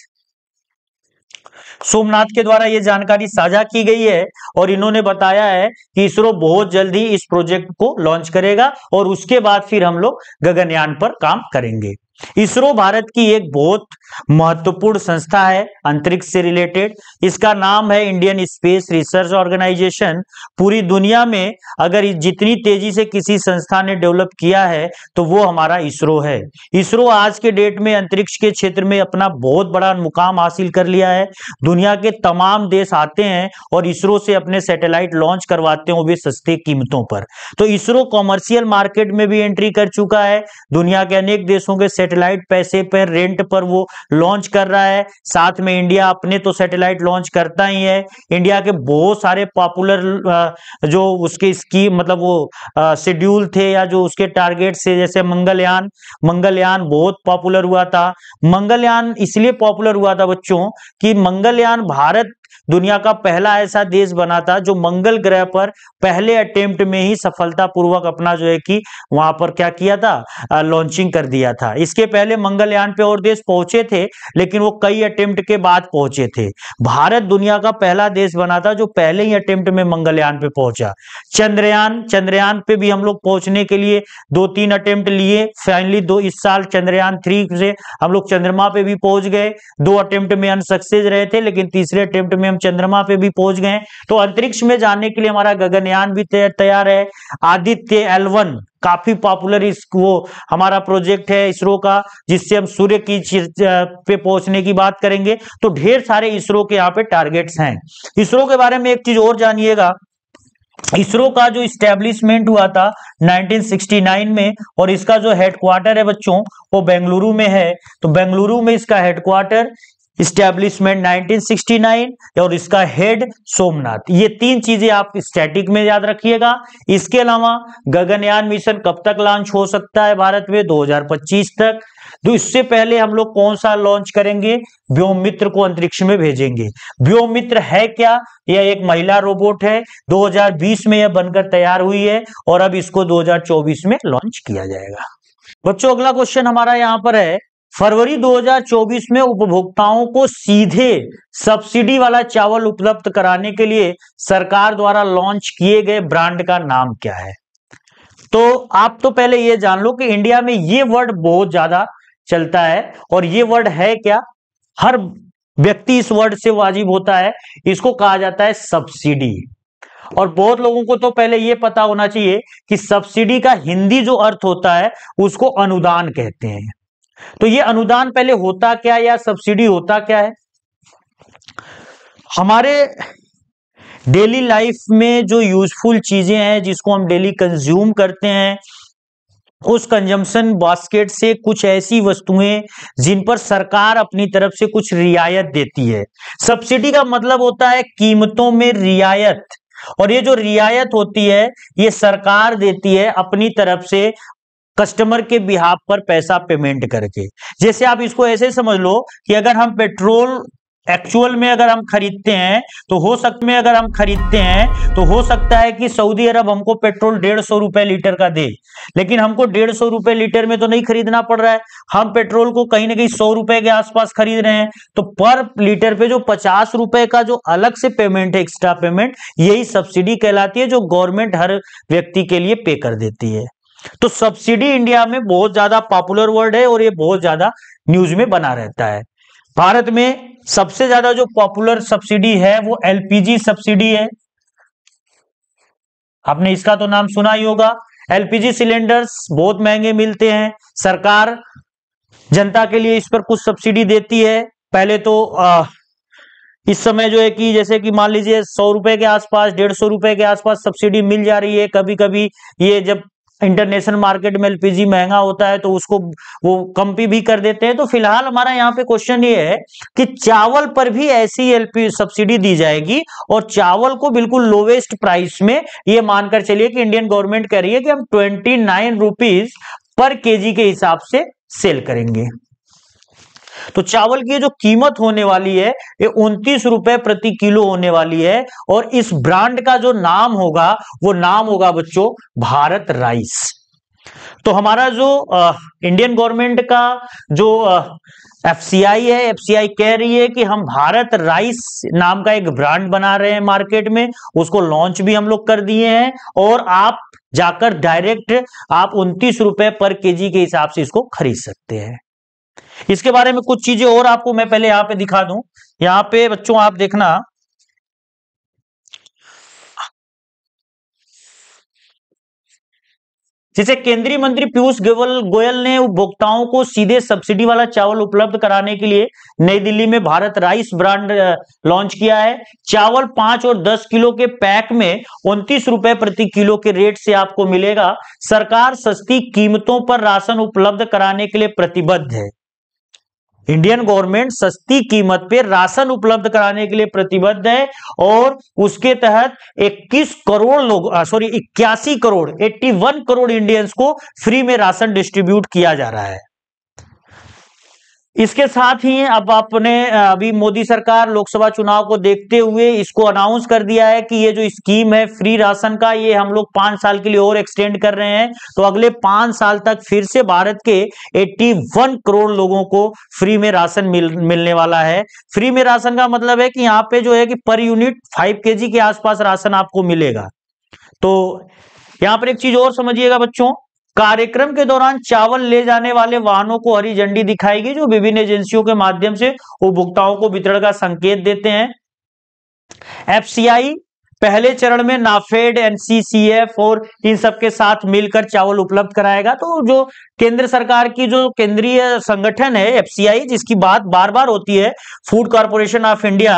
सोमनाथ के द्वारा ये जानकारी साझा की गई है और इन्होंने बताया है कि इसरो बहुत जल्दी इस प्रोजेक्ट को लॉन्च करेगा और उसके बाद फिर हम लोग गगनयान पर काम करेंगे इसरो भारत की एक बहुत महत्वपूर्ण संस्था है अंतरिक्ष से रिलेटेड इसका नाम है इंडियन स्पेस रिसर्च ऑर्गेनाइजेशन पूरी दुनिया में अगर जितनी तेजी से किसी संस्था ने डेवलप किया है तो वो हमारा इसरो है इसरो आज के डेट में अंतरिक्ष के क्षेत्र में अपना बहुत बड़ा मुकाम हासिल कर लिया है दुनिया के तमाम देश आते हैं और इसरो से अपने सेटेलाइट लॉन्च करवाते हैं वो भी सस्ते कीमतों पर तो इसरो कॉमर्शियल मार्केट में भी एंट्री कर चुका है दुनिया के अनेक देशों के सैटेलाइट पैसे पर रेंट पर वो लॉन्च कर रहा है साथ में इंडिया अपने तो सैटेलाइट लॉन्च करता ही है इंडिया के बहुत सारे पॉपुलर जो उसके स्कीम मतलब वो शेड्यूल थे या जो उसके टारगेट थे जैसे मंगलयान मंगलयान बहुत पॉपुलर हुआ था मंगलयान इसलिए पॉपुलर हुआ था बच्चों कि मंगलयान भारत दुनिया का पहला ऐसा देश बना था जो मंगल ग्रह पर पहले अटेम्प्ट में ही सफलतापूर्वक अपना जो है कि वहां पर क्या किया था लॉन्चिंग कर दिया था इसके पहले मंगलयान पे और देश पहुंचे थे लेकिन वो कई अटेम्प्ट के बाद पहुंचे थे भारत दुनिया का पहला देश बना था जो पहले ही अटेम्प्ट में मंगलयान पे पहुंचा चंद्रयान चंद्रयान पे भी हम लोग पहुंचने के लिए दो तीन अटेम्प्ट लिए फाइनली दो इस साल चंद्रयान थ्री से हम लोग चंद्रमा पे भी पहुंच गए दो अटेम्प्ट में अनसक्सेस रहे थे लेकिन तीसरे अटेम्प्ट में चंद्रमा पे भी पहुंच गए तो अंतरिक्ष में जाने के लिए हमारा गगनयान भी तैयार है आदित्य एलवन काफी पॉपुलर इस वो हमारा प्रोजेक्ट है इसरो का जिससे हम सूर्य की पे पहुंचने की बात करेंगे तो ढेर सारे इसरो के यहाँ पे टारगेट्स हैं इसरो के बारे में एक चीज और जानिएगा इसरो का जो स्टेब्लिशमेंट हुआ था 1969 में और इसका जो हेडक्वार्टर है बच्चों वो बेंगलुरु में है तो बेंगलुरु में इसका हेडक्वार्टर स्टैब्लिशमेंट 1969 और इसका हेड सोमनाथ ये तीन चीजें आप स्टैटिक में याद रखिएगा इसके अलावा गगनयान मिशन कब तक लॉन्च हो सकता है भारत में 2025 तक तो इससे पहले हम लोग कौन सा लॉन्च करेंगे व्योमित्र को अंतरिक्ष में भेजेंगे व्योमित्र है क्या यह एक महिला रोबोट है 2020 में यह बनकर तैयार हुई है और अब इसको दो में लॉन्च किया जाएगा बच्चों अगला क्वेश्चन हमारा यहाँ पर है फरवरी 2024 में उपभोक्ताओं को सीधे सब्सिडी वाला चावल उपलब्ध कराने के लिए सरकार द्वारा लॉन्च किए गए ब्रांड का नाम क्या है तो आप तो पहले ये जान लो कि इंडिया में ये वर्ड बहुत ज्यादा चलता है और ये वर्ड है क्या हर व्यक्ति इस वर्ड से वाजिब होता है इसको कहा जाता है सब्सिडी और बहुत लोगों को तो पहले यह पता होना चाहिए कि सब्सिडी का हिंदी जो अर्थ होता है उसको अनुदान कहते हैं तो ये अनुदान पहले होता क्या या सब्सिडी होता क्या है हमारे डेली लाइफ में जो यूजफुल चीजें हैं जिसको हम डेली कंज्यूम करते हैं उस कंजम्पशन बास्केट से कुछ ऐसी वस्तुएं जिन पर सरकार अपनी तरफ से कुछ रियायत देती है सब्सिडी का मतलब होता है कीमतों में रियायत और ये जो रियायत होती है ये सरकार देती है अपनी तरफ से कस्टमर के बिहाफ पर पैसा पेमेंट करके जैसे आप इसको ऐसे समझ लो कि अगर हम पेट्रोल एक्चुअल में अगर हम खरीदते हैं तो हो सकता में अगर हम खरीदते हैं तो हो सकता है कि सऊदी अरब हमको पेट्रोल डेढ़ सौ रुपए लीटर का दे लेकिन हमको डेढ़ सौ रुपए लीटर में तो नहीं खरीदना पड़ रहा है हम पेट्रोल को कहीं ना कहीं सौ रुपए के आसपास खरीद रहे हैं तो पर लीटर पे जो पचास रुपए का जो अलग से पेमेंट है एक्स्ट्रा पेमेंट यही सब्सिडी कहलाती है जो गवर्नमेंट हर व्यक्ति के लिए पे कर देती है तो सब्सिडी इंडिया में बहुत ज्यादा पॉपुलर वर्ड है और ये बहुत ज्यादा न्यूज में बना रहता है भारत में सबसे ज्यादा जो पॉपुलर सब्सिडी है वो एलपीजी सब्सिडी है आपने इसका तो नाम सुना ही होगा एलपीजी सिलेंडर्स बहुत महंगे मिलते हैं सरकार जनता के लिए इस पर कुछ सब्सिडी देती है पहले तो आ, इस समय जो है कि जैसे कि मान लीजिए सौ रुपए के आसपास डेढ़ सौ रुपए के आसपास सब्सिडी मिल जा रही है कभी कभी ये जब इंटरनेशनल मार्केट में एलपीजी महंगा होता है तो उसको वो कम भी, भी कर देते हैं तो फिलहाल हमारा यहाँ पे क्वेश्चन ये है कि चावल पर भी ऐसी एलपी सब्सिडी दी जाएगी और चावल को बिल्कुल लोवेस्ट प्राइस में ये मानकर चलिए कि इंडियन गवर्नमेंट कह रही है कि हम ट्वेंटी नाइन रुपीज पर केजी के हिसाब से सेल करेंगे तो चावल की जो कीमत होने वाली है ये उनतीस रुपए प्रति किलो होने वाली है और इस ब्रांड का जो नाम होगा वो नाम होगा बच्चों भारत राइस तो हमारा जो आ, इंडियन गवर्नमेंट का जो एफ है एफ कह रही है कि हम भारत राइस नाम का एक ब्रांड बना रहे हैं मार्केट में उसको लॉन्च भी हम लोग कर दिए हैं और आप जाकर डायरेक्ट आप उनतीस रुपए पर केजी के हिसाब से इसको खरीद सकते हैं इसके बारे में कुछ चीजें और आपको मैं पहले यहाँ पे दिखा दूं यहाँ पे बच्चों आप देखना जिसे केंद्रीय मंत्री पीयूष गोयल गोयल ने उपभोक्ताओं को सीधे सब्सिडी वाला चावल उपलब्ध कराने के लिए नई दिल्ली में भारत राइस ब्रांड लॉन्च किया है चावल पांच और दस किलो के पैक में उनतीस रुपए प्रति किलो के रेट से आपको मिलेगा सरकार सस्ती कीमतों पर राशन उपलब्ध कराने के लिए प्रतिबद्ध है इंडियन गवर्नमेंट सस्ती कीमत पे राशन उपलब्ध कराने के लिए प्रतिबद्ध है और उसके तहत 21 करोड़ लोग सॉरी इक्यासी करोड़ 81 करोड़ इंडियंस को फ्री में राशन डिस्ट्रीब्यूट किया जा रहा है इसके साथ ही अब आपने अभी मोदी सरकार लोकसभा चुनाव को देखते हुए इसको अनाउंस कर दिया है कि ये जो स्कीम है फ्री राशन का ये हम लोग पांच साल के लिए और एक्सटेंड कर रहे हैं तो अगले पांच साल तक फिर से भारत के 81 करोड़ लोगों को फ्री में राशन मिल मिलने वाला है फ्री में राशन का मतलब है कि यहाँ पे जो है कि पर यूनिट फाइव के के आसपास राशन आपको मिलेगा तो यहाँ पर एक चीज और समझिएगा बच्चों कार्यक्रम के दौरान चावल ले जाने वाले वाहनों को हरी झंडी दिखाएगी जो विभिन्न एजेंसियों के माध्यम से उपभोक्ताओं को वितरण का संकेत देते हैं एफसीआई पहले चरण में नाफेड एनसीसीएफ और इन सबके साथ मिलकर चावल उपलब्ध कराएगा तो जो केंद्र सरकार की जो केंद्रीय संगठन है एफसीआई जिसकी बात बार बार होती है फूड कॉरपोरेशन ऑफ इंडिया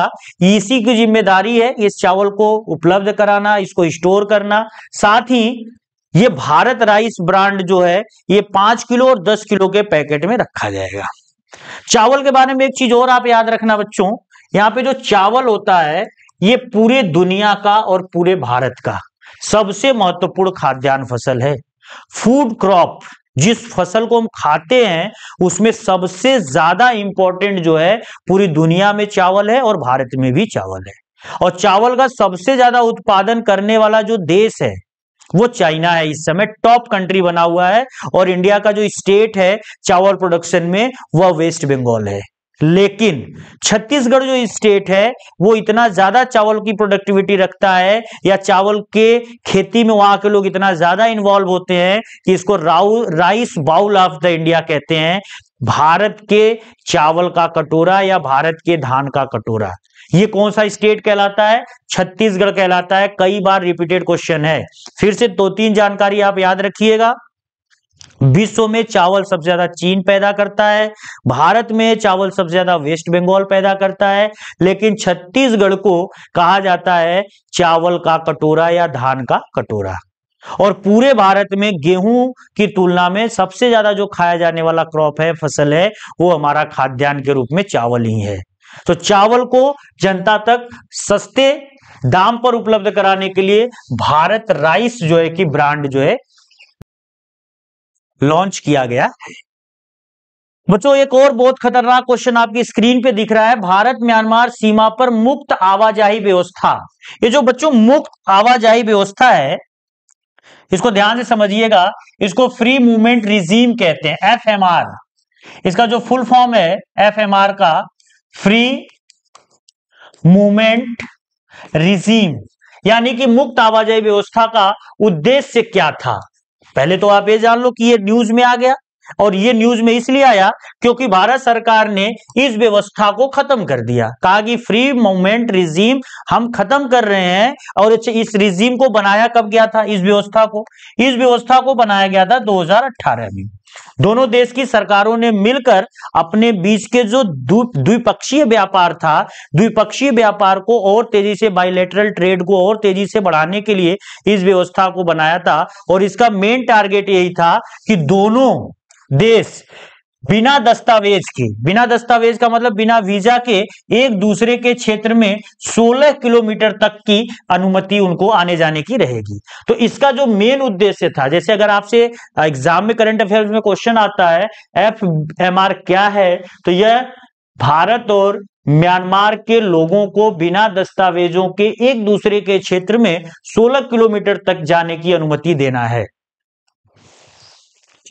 इसी की जिम्मेदारी है इस चावल को उपलब्ध कराना इसको स्टोर करना साथ ही ये भारत राइस ब्रांड जो है ये पांच किलो और दस किलो के पैकेट में रखा जाएगा चावल के बारे में एक चीज और आप याद रखना बच्चों यहाँ पे जो चावल होता है ये पूरे दुनिया का और पूरे भारत का सबसे महत्वपूर्ण खाद्यान्न फसल है फूड क्रॉप जिस फसल को हम खाते हैं उसमें सबसे ज्यादा इंपॉर्टेंट जो है पूरी दुनिया में चावल है और भारत में भी चावल है और चावल का सबसे ज्यादा उत्पादन करने वाला जो देश है वो चाइना है इस समय टॉप कंट्री बना हुआ है और इंडिया का जो स्टेट है चावल प्रोडक्शन में वह वेस्ट बंगाल है लेकिन छत्तीसगढ़ जो स्टेट है वो इतना ज्यादा चावल की प्रोडक्टिविटी रखता है या चावल के खेती में वहां के लोग इतना ज्यादा इन्वॉल्व होते हैं कि इसको राउ rice bowl of the India कहते हैं भारत के चावल का कटोरा या भारत के धान का कटोरा ये कौन सा स्टेट कहलाता है छत्तीसगढ़ कहलाता है कई बार रिपीटेड क्वेश्चन है फिर से दो तीन जानकारी आप याद रखिएगा विश्व में चावल सबसे ज्यादा चीन पैदा करता है भारत में चावल सबसे ज्यादा वेस्ट बंगाल पैदा करता है लेकिन छत्तीसगढ़ को कहा जाता है चावल का कटोरा या धान का कटोरा और पूरे भारत में गेहूं की तुलना में सबसे ज्यादा जो खाया जाने वाला क्रॉप है फसल है वो हमारा खाद्यान्न के रूप में चावल ही है तो चावल को जनता तक सस्ते दाम पर उपलब्ध कराने के लिए भारत राइस जो है कि ब्रांड जो है लॉन्च किया गया है बच्चों एक और बहुत खतरनाक क्वेश्चन आपकी स्क्रीन पे दिख रहा है भारत म्यांमार सीमा पर मुक्त आवाजाही व्यवस्था ये जो बच्चों मुक्त आवाजाही व्यवस्था है इसको ध्यान से समझिएगा इसको फ्री मूवमेंट रिजीम कहते हैं एफ इसका जो फुल फॉर्म है एफ का फ्री मूवमेंट रिजीम यानी कि मुक्त आवाजाही व्यवस्था का उद्देश्य क्या था पहले तो आप ये जान लो कि ये न्यूज में आ गया और ये न्यूज में इसलिए आया क्योंकि भारत सरकार ने इस व्यवस्था को खत्म कर दिया कहा कि फ्री मूवमेंट रिजीम हम खत्म कर रहे हैं और इस रिजीम को बनाया कब गया था इस व्यवस्था को इस व्यवस्था को बनाया गया था 2018 में दोनों देश की सरकारों ने मिलकर अपने बीच के जो द्विपक्षीय व्यापार था द्विपक्षीय व्यापार को और तेजी से बायोलेटरल ट्रेड को और तेजी से बढ़ाने के लिए इस व्यवस्था को बनाया था और इसका मेन टारगेट यही था कि दोनों देश बिना दस्तावेज के बिना दस्तावेज का मतलब बिना वीजा के एक दूसरे के क्षेत्र में 16 किलोमीटर तक की अनुमति उनको आने जाने की रहेगी तो इसका जो मेन उद्देश्य था जैसे अगर आपसे एग्जाम में करंट अफेयर में क्वेश्चन आता है एफ एम आर क्या है तो यह भारत और म्यांमार के लोगों को बिना दस्तावेजों के एक दूसरे के क्षेत्र में सोलह किलोमीटर तक जाने की अनुमति देना है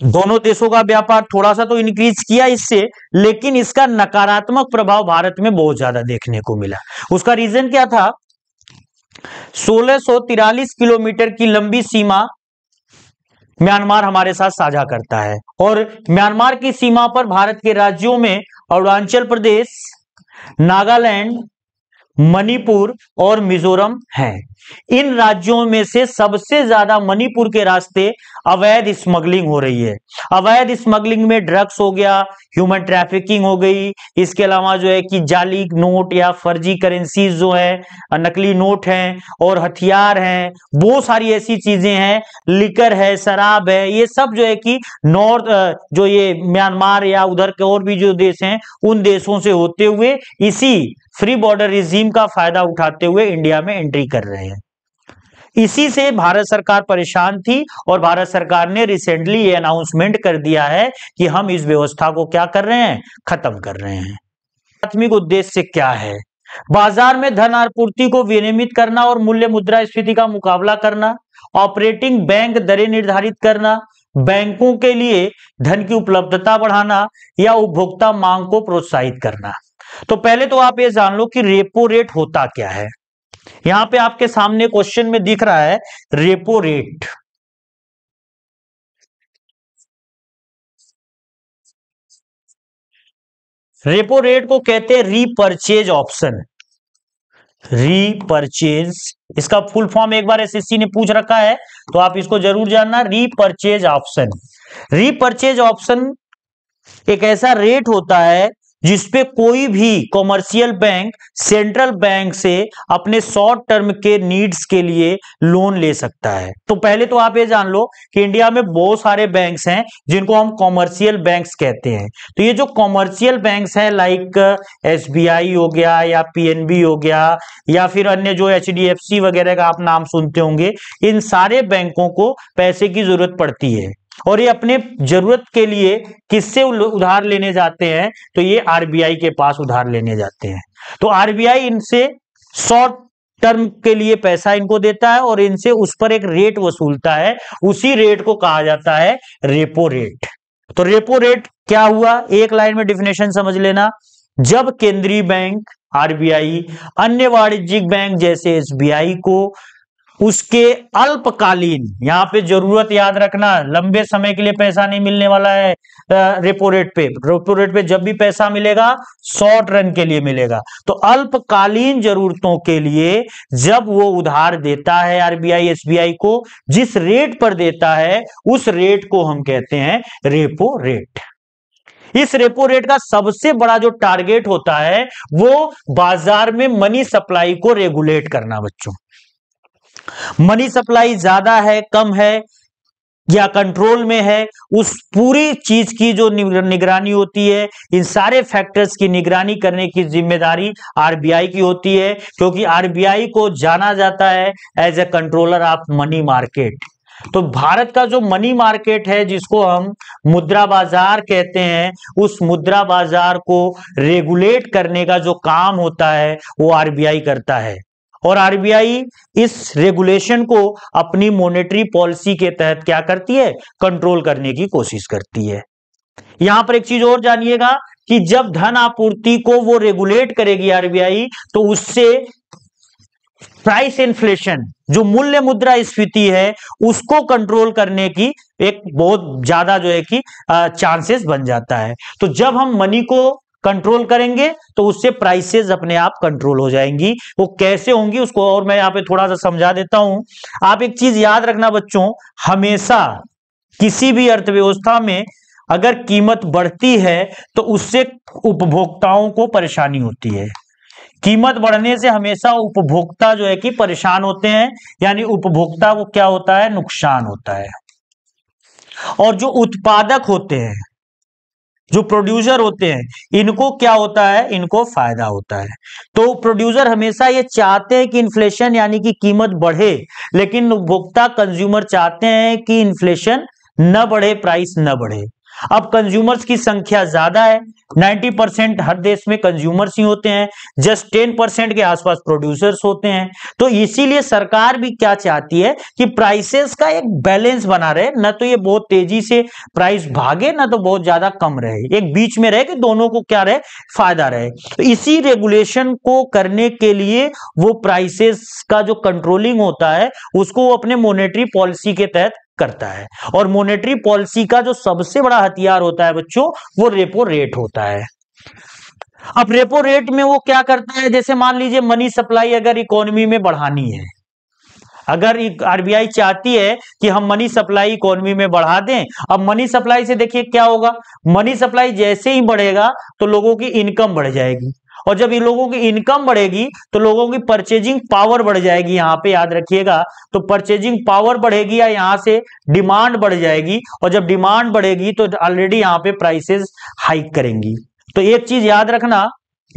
दोनों देशों का व्यापार थोड़ा सा तो इंक्रीज किया इससे लेकिन इसका नकारात्मक प्रभाव भारत में बहुत ज्यादा देखने को मिला उसका रीजन क्या था सोलह किलोमीटर की लंबी सीमा म्यांमार हमारे साथ साझा करता है और म्यांमार की सीमा पर भारत के राज्यों में अरुणाचल प्रदेश नागालैंड मणिपुर और मिजोरम हैं इन राज्यों में से सबसे ज्यादा मणिपुर के रास्ते अवैध स्मगलिंग हो रही है अवैध स्मगलिंग में ड्रग्स हो गया ह्यूमन ट्रैफिकिंग हो गई इसके अलावा जो है कि जाली नोट या फर्जी करेंसीज जो है नकली नोट हैं और हथियार हैं बहुत सारी ऐसी चीजें हैं लिकर है शराब है ये सब जो है कि नॉर्थ जो ये म्यांमार या उधर के और भी जो देश हैं उन देशों से होते हुए इसी फ्री बॉर्डर रिजीम का फायदा उठाते हुए इंडिया में एंट्री कर रहे हैं इसी से भारत सरकार परेशान थी और भारत सरकार ने रिसेंटली ये अनाउंसमेंट कर दिया है कि हम इस व्यवस्था को क्या कर रहे हैं खत्म कर रहे हैं प्राथमिक उद्देश्य क्या है बाजार में धन आपूर्ति को विनियमित करना और मूल्य मुद्रा स्फीति का मुकाबला करना ऑपरेटिंग बैंक दरें निर्धारित करना बैंकों के लिए धन की उपलब्धता बढ़ाना या उपभोक्ता मांग को प्रोत्साहित करना तो पहले तो आप ये जान लो कि रेपो रेट होता क्या है यहां पे आपके सामने क्वेश्चन में दिख रहा है रेपो रेट रेपो रेट को कहते हैं रीपरचेज ऑप्शन रीपरचेज इसका फुल फॉर्म एक बार एसएससी ने पूछ रखा है तो आप इसको जरूर जानना रीपरचेज ऑप्शन रीपरचेज ऑप्शन एक ऐसा रेट होता है जिसपे कोई भी कॉमर्शियल बैंक सेंट्रल बैंक से अपने शॉर्ट टर्म के नीड्स के लिए लोन ले सकता है तो पहले तो आप ये जान लो कि इंडिया में बहुत सारे बैंक्स हैं जिनको हम कॉमर्शियल बैंक्स कहते हैं तो ये जो कॉमर्शियल बैंक्स हैं लाइक एसबीआई uh, हो गया या पीएनबी हो गया या फिर अन्य जो एच वगैरह का आप नाम सुनते होंगे इन सारे बैंकों को पैसे की जरूरत पड़ती है और ये अपने जरूरत के लिए किससे उधार लेने जाते हैं तो ये आरबीआई के पास उधार लेने जाते हैं तो आरबीआई इनसे शॉर्ट टर्म के लिए पैसा इनको देता है और इनसे उस पर एक रेट वसूलता है उसी रेट को कहा जाता है रेपो रेट तो रेपो रेट क्या हुआ एक लाइन में डिफिनेशन समझ लेना जब केंद्रीय बैंक आरबीआई अन्य वाणिज्यिक बैंक जैसे एसबीआई को उसके अल्पकालीन यहाँ पे जरूरत याद रखना लंबे समय के लिए पैसा नहीं मिलने वाला है रेपो रेट पे रेपो रेट पे जब भी पैसा मिलेगा शॉर्ट रन के लिए मिलेगा तो अल्पकालीन जरूरतों के लिए जब वो उधार देता है आरबीआई एसबीआई को जिस रेट पर देता है उस रेट को हम कहते हैं रेपो रेट इस रेपो रेट का सबसे बड़ा जो टारगेट होता है वो बाजार में मनी सप्लाई को रेगुलेट करना बच्चों मनी सप्लाई ज्यादा है कम है या कंट्रोल में है उस पूरी चीज की जो निगरानी होती है इन सारे फैक्टर्स की निगरानी करने की जिम्मेदारी आरबीआई की होती है क्योंकि आरबीआई को जाना जाता है as a controller of money market तो भारत का जो मनी मार्केट है जिसको हम मुद्रा बाजार कहते हैं उस मुद्रा बाजार को रेगुलेट करने का जो काम होता है वो आरबीआई करता है और आरबीआई इस रेगुलेशन को अपनी मॉनेटरी पॉलिसी के तहत क्या करती है कंट्रोल करने की कोशिश करती है यहां पर एक चीज और जानिएगा कि जब धन आपूर्ति को वो रेगुलेट करेगी आरबीआई तो उससे प्राइस इन्फ्लेशन जो मूल्य मुद्रा स्फीति है उसको कंट्रोल करने की एक बहुत ज्यादा जो है कि चांसेस बन जाता है तो जब हम मनी को कंट्रोल करेंगे तो उससे प्राइसेस अपने आप कंट्रोल हो जाएंगी वो कैसे होंगी उसको और मैं यहाँ पे थोड़ा सा समझा देता हूं आप एक चीज याद रखना बच्चों हमेशा किसी भी अर्थव्यवस्था में अगर कीमत बढ़ती है तो उससे उपभोक्ताओं को परेशानी होती है कीमत बढ़ने से हमेशा उपभोक्ता जो है कि परेशान होते हैं यानी उपभोक्ता को क्या होता है नुकसान होता है और जो उत्पादक होते हैं जो प्रोड्यूसर होते हैं इनको क्या होता है इनको फायदा होता है तो प्रोड्यूसर हमेशा ये चाहते हैं कि इन्फ्लेशन यानी कि कीमत बढ़े लेकिन उपभोक्ता कंज्यूमर चाहते हैं कि इन्फ्लेशन न बढ़े प्राइस न बढ़े अब कंज्यूमर्स की संख्या ज्यादा है 90 परसेंट हर देश में कंज्यूमर्स ही होते हैं जस्ट 10 परसेंट के आसपास प्रोड्यूसर्स होते हैं तो इसीलिए सरकार भी क्या चाहती है कि प्राइसेस का एक बैलेंस बना रहे ना तो ये बहुत तेजी से प्राइस भागे ना तो बहुत ज्यादा कम रहे एक बीच में रहे कि दोनों को क्या रहे फायदा रहे तो इसी रेगुलेशन को करने के लिए वो प्राइसेस का जो कंट्रोलिंग होता है उसको वो अपने मोनिटरी पॉलिसी के तहत करता है और मोनेटरी पॉलिसी का जो सबसे बड़ा हथियार होता है बच्चों वो रेपो रेट होता है अब रेपो रेट में वो क्या करता है जैसे मान लीजिए मनी सप्लाई अगर इकोनॉमी में बढ़ानी है अगर आरबीआई चाहती है कि हम मनी सप्लाई इकोनॉमी में बढ़ा दें अब मनी सप्लाई से देखिए क्या होगा मनी सप्लाई जैसे ही बढ़ेगा तो लोगों की इनकम बढ़ जाएगी और जब इन लोगों की इनकम बढ़ेगी तो लोगों की परचेजिंग पावर बढ़ जाएगी यहाँ पे याद रखिएगा तो परचेजिंग पावर बढ़ेगी या यहाँ से डिमांड बढ़ जाएगी और जब डिमांड बढ़ेगी तो ऑलरेडी यहाँ पे प्राइसेस हाइक करेंगी तो एक चीज याद रखना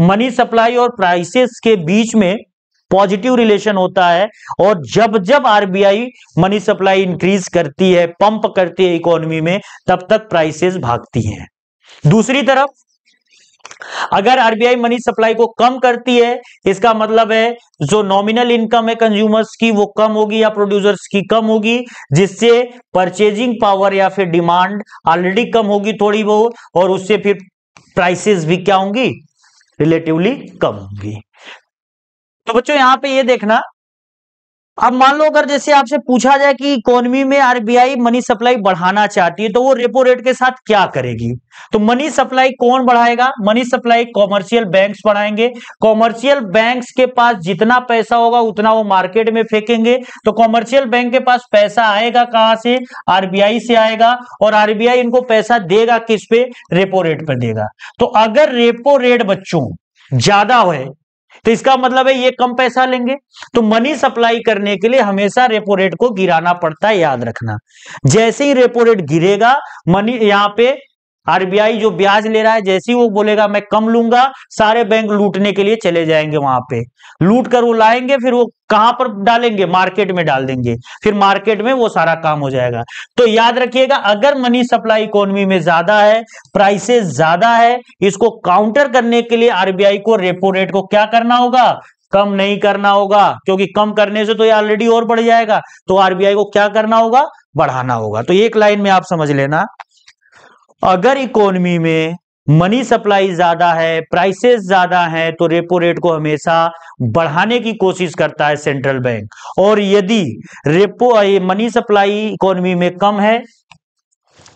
मनी सप्लाई और प्राइसेस के बीच में पॉजिटिव रिलेशन होता है और जब जब आरबीआई मनी सप्लाई इंक्रीज करती है पंप करती है इकोनॉमी में तब तक प्राइसेस भागती हैं दूसरी तरफ अगर आरबीआई मनी सप्लाई को कम करती है इसका मतलब है जो नॉमिनल इनकम है कंज्यूमर्स की वो कम होगी या प्रोड्यूसर्स की कम होगी जिससे परचेजिंग पावर या फिर डिमांड ऑलरेडी कम होगी थोड़ी बहुत और उससे फिर प्राइसेस भी क्या होंगी रिलेटिवली कम होंगी तो बच्चों यहां पे ये देखना अब मान लो अगर जैसे आपसे पूछा जाए कि इकोनॉमी में आरबीआई मनी सप्लाई बढ़ाना चाहती है तो वो रेपो रेट के साथ क्या करेगी तो मनी सप्लाई कौन बढ़ाएगा मनी सप्लाई कॉमर्शियल बैंक्स बढ़ाएंगे कॉमर्शियल बैंक्स के पास जितना पैसा होगा उतना वो मार्केट में फेंकेंगे तो कॉमर्शियल बैंक के पास पैसा आएगा कहां से आरबीआई से आएगा और आरबीआई इनको पैसा देगा किस पे रेपो रेट पर देगा तो अगर रेपो रेट बच्चों ज्यादा हो तो इसका मतलब है ये कम पैसा लेंगे तो मनी सप्लाई करने के लिए हमेशा रेपो रेट को गिराना पड़ता है याद रखना जैसे ही रेपो रेट गिरेगा मनी यहां पे आरबीआई जो ब्याज ले रहा है जैसे ही वो बोलेगा मैं कम लूंगा सारे बैंक लूटने के लिए चले जाएंगे वहां पे लूट कर वो लाएंगे फिर वो कहां पर डालेंगे मार्केट में डाल देंगे फिर मार्केट में वो सारा काम हो जाएगा तो याद रखिएगा अगर मनी सप्लाई इकोनॉमी में ज्यादा है प्राइसेस ज्यादा है इसको काउंटर करने के लिए आरबीआई को रेपो रेट को क्या करना होगा कम नहीं करना होगा क्योंकि कम करने से तो ये ऑलरेडी और बढ़ जाएगा तो आरबीआई को क्या करना होगा बढ़ाना होगा तो एक लाइन में आप समझ लेना अगर इकोनॉमी में मनी सप्लाई ज्यादा है प्राइसेस ज्यादा है तो रेपो रेट को हमेशा बढ़ाने की कोशिश करता है सेंट्रल बैंक और यदि रेपो मनी सप्लाई इकोनॉमी में कम है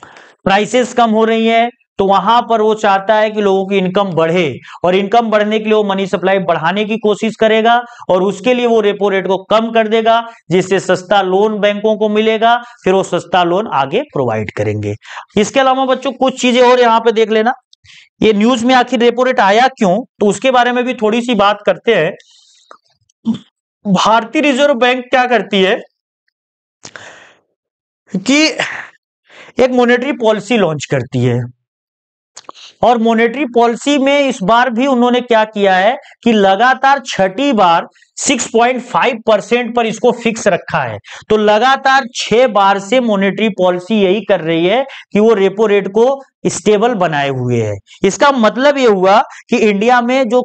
प्राइसेस कम हो रही है तो वहां पर वो चाहता है कि लोगों की इनकम बढ़े और इनकम बढ़ने के लिए वो मनी सप्लाई बढ़ाने की कोशिश करेगा और उसके लिए वो रेपो रेट को कम कर देगा जिससे सस्ता लोन बैंकों को मिलेगा फिर वो सस्ता लोन आगे प्रोवाइड करेंगे इसके अलावा बच्चों कुछ चीजें और यहाँ पे देख लेना ये न्यूज में आखिर रेपो रेट आया क्यों तो उसके बारे में भी थोड़ी सी बात करते हैं भारतीय रिजर्व बैंक क्या करती है कि एक मॉनेटरी पॉलिसी लॉन्च करती है और मॉनेटरी पॉलिसी में इस बार भी उन्होंने क्या किया है कि लगातार छठी बार 6.5 परसेंट पर इसको फिक्स रखा है तो लगातार छह बार से मॉनेटरी पॉलिसी यही कर रही है कि वो रेपो रेट को स्टेबल बनाए हुए है इसका मतलब ये हुआ कि इंडिया में जो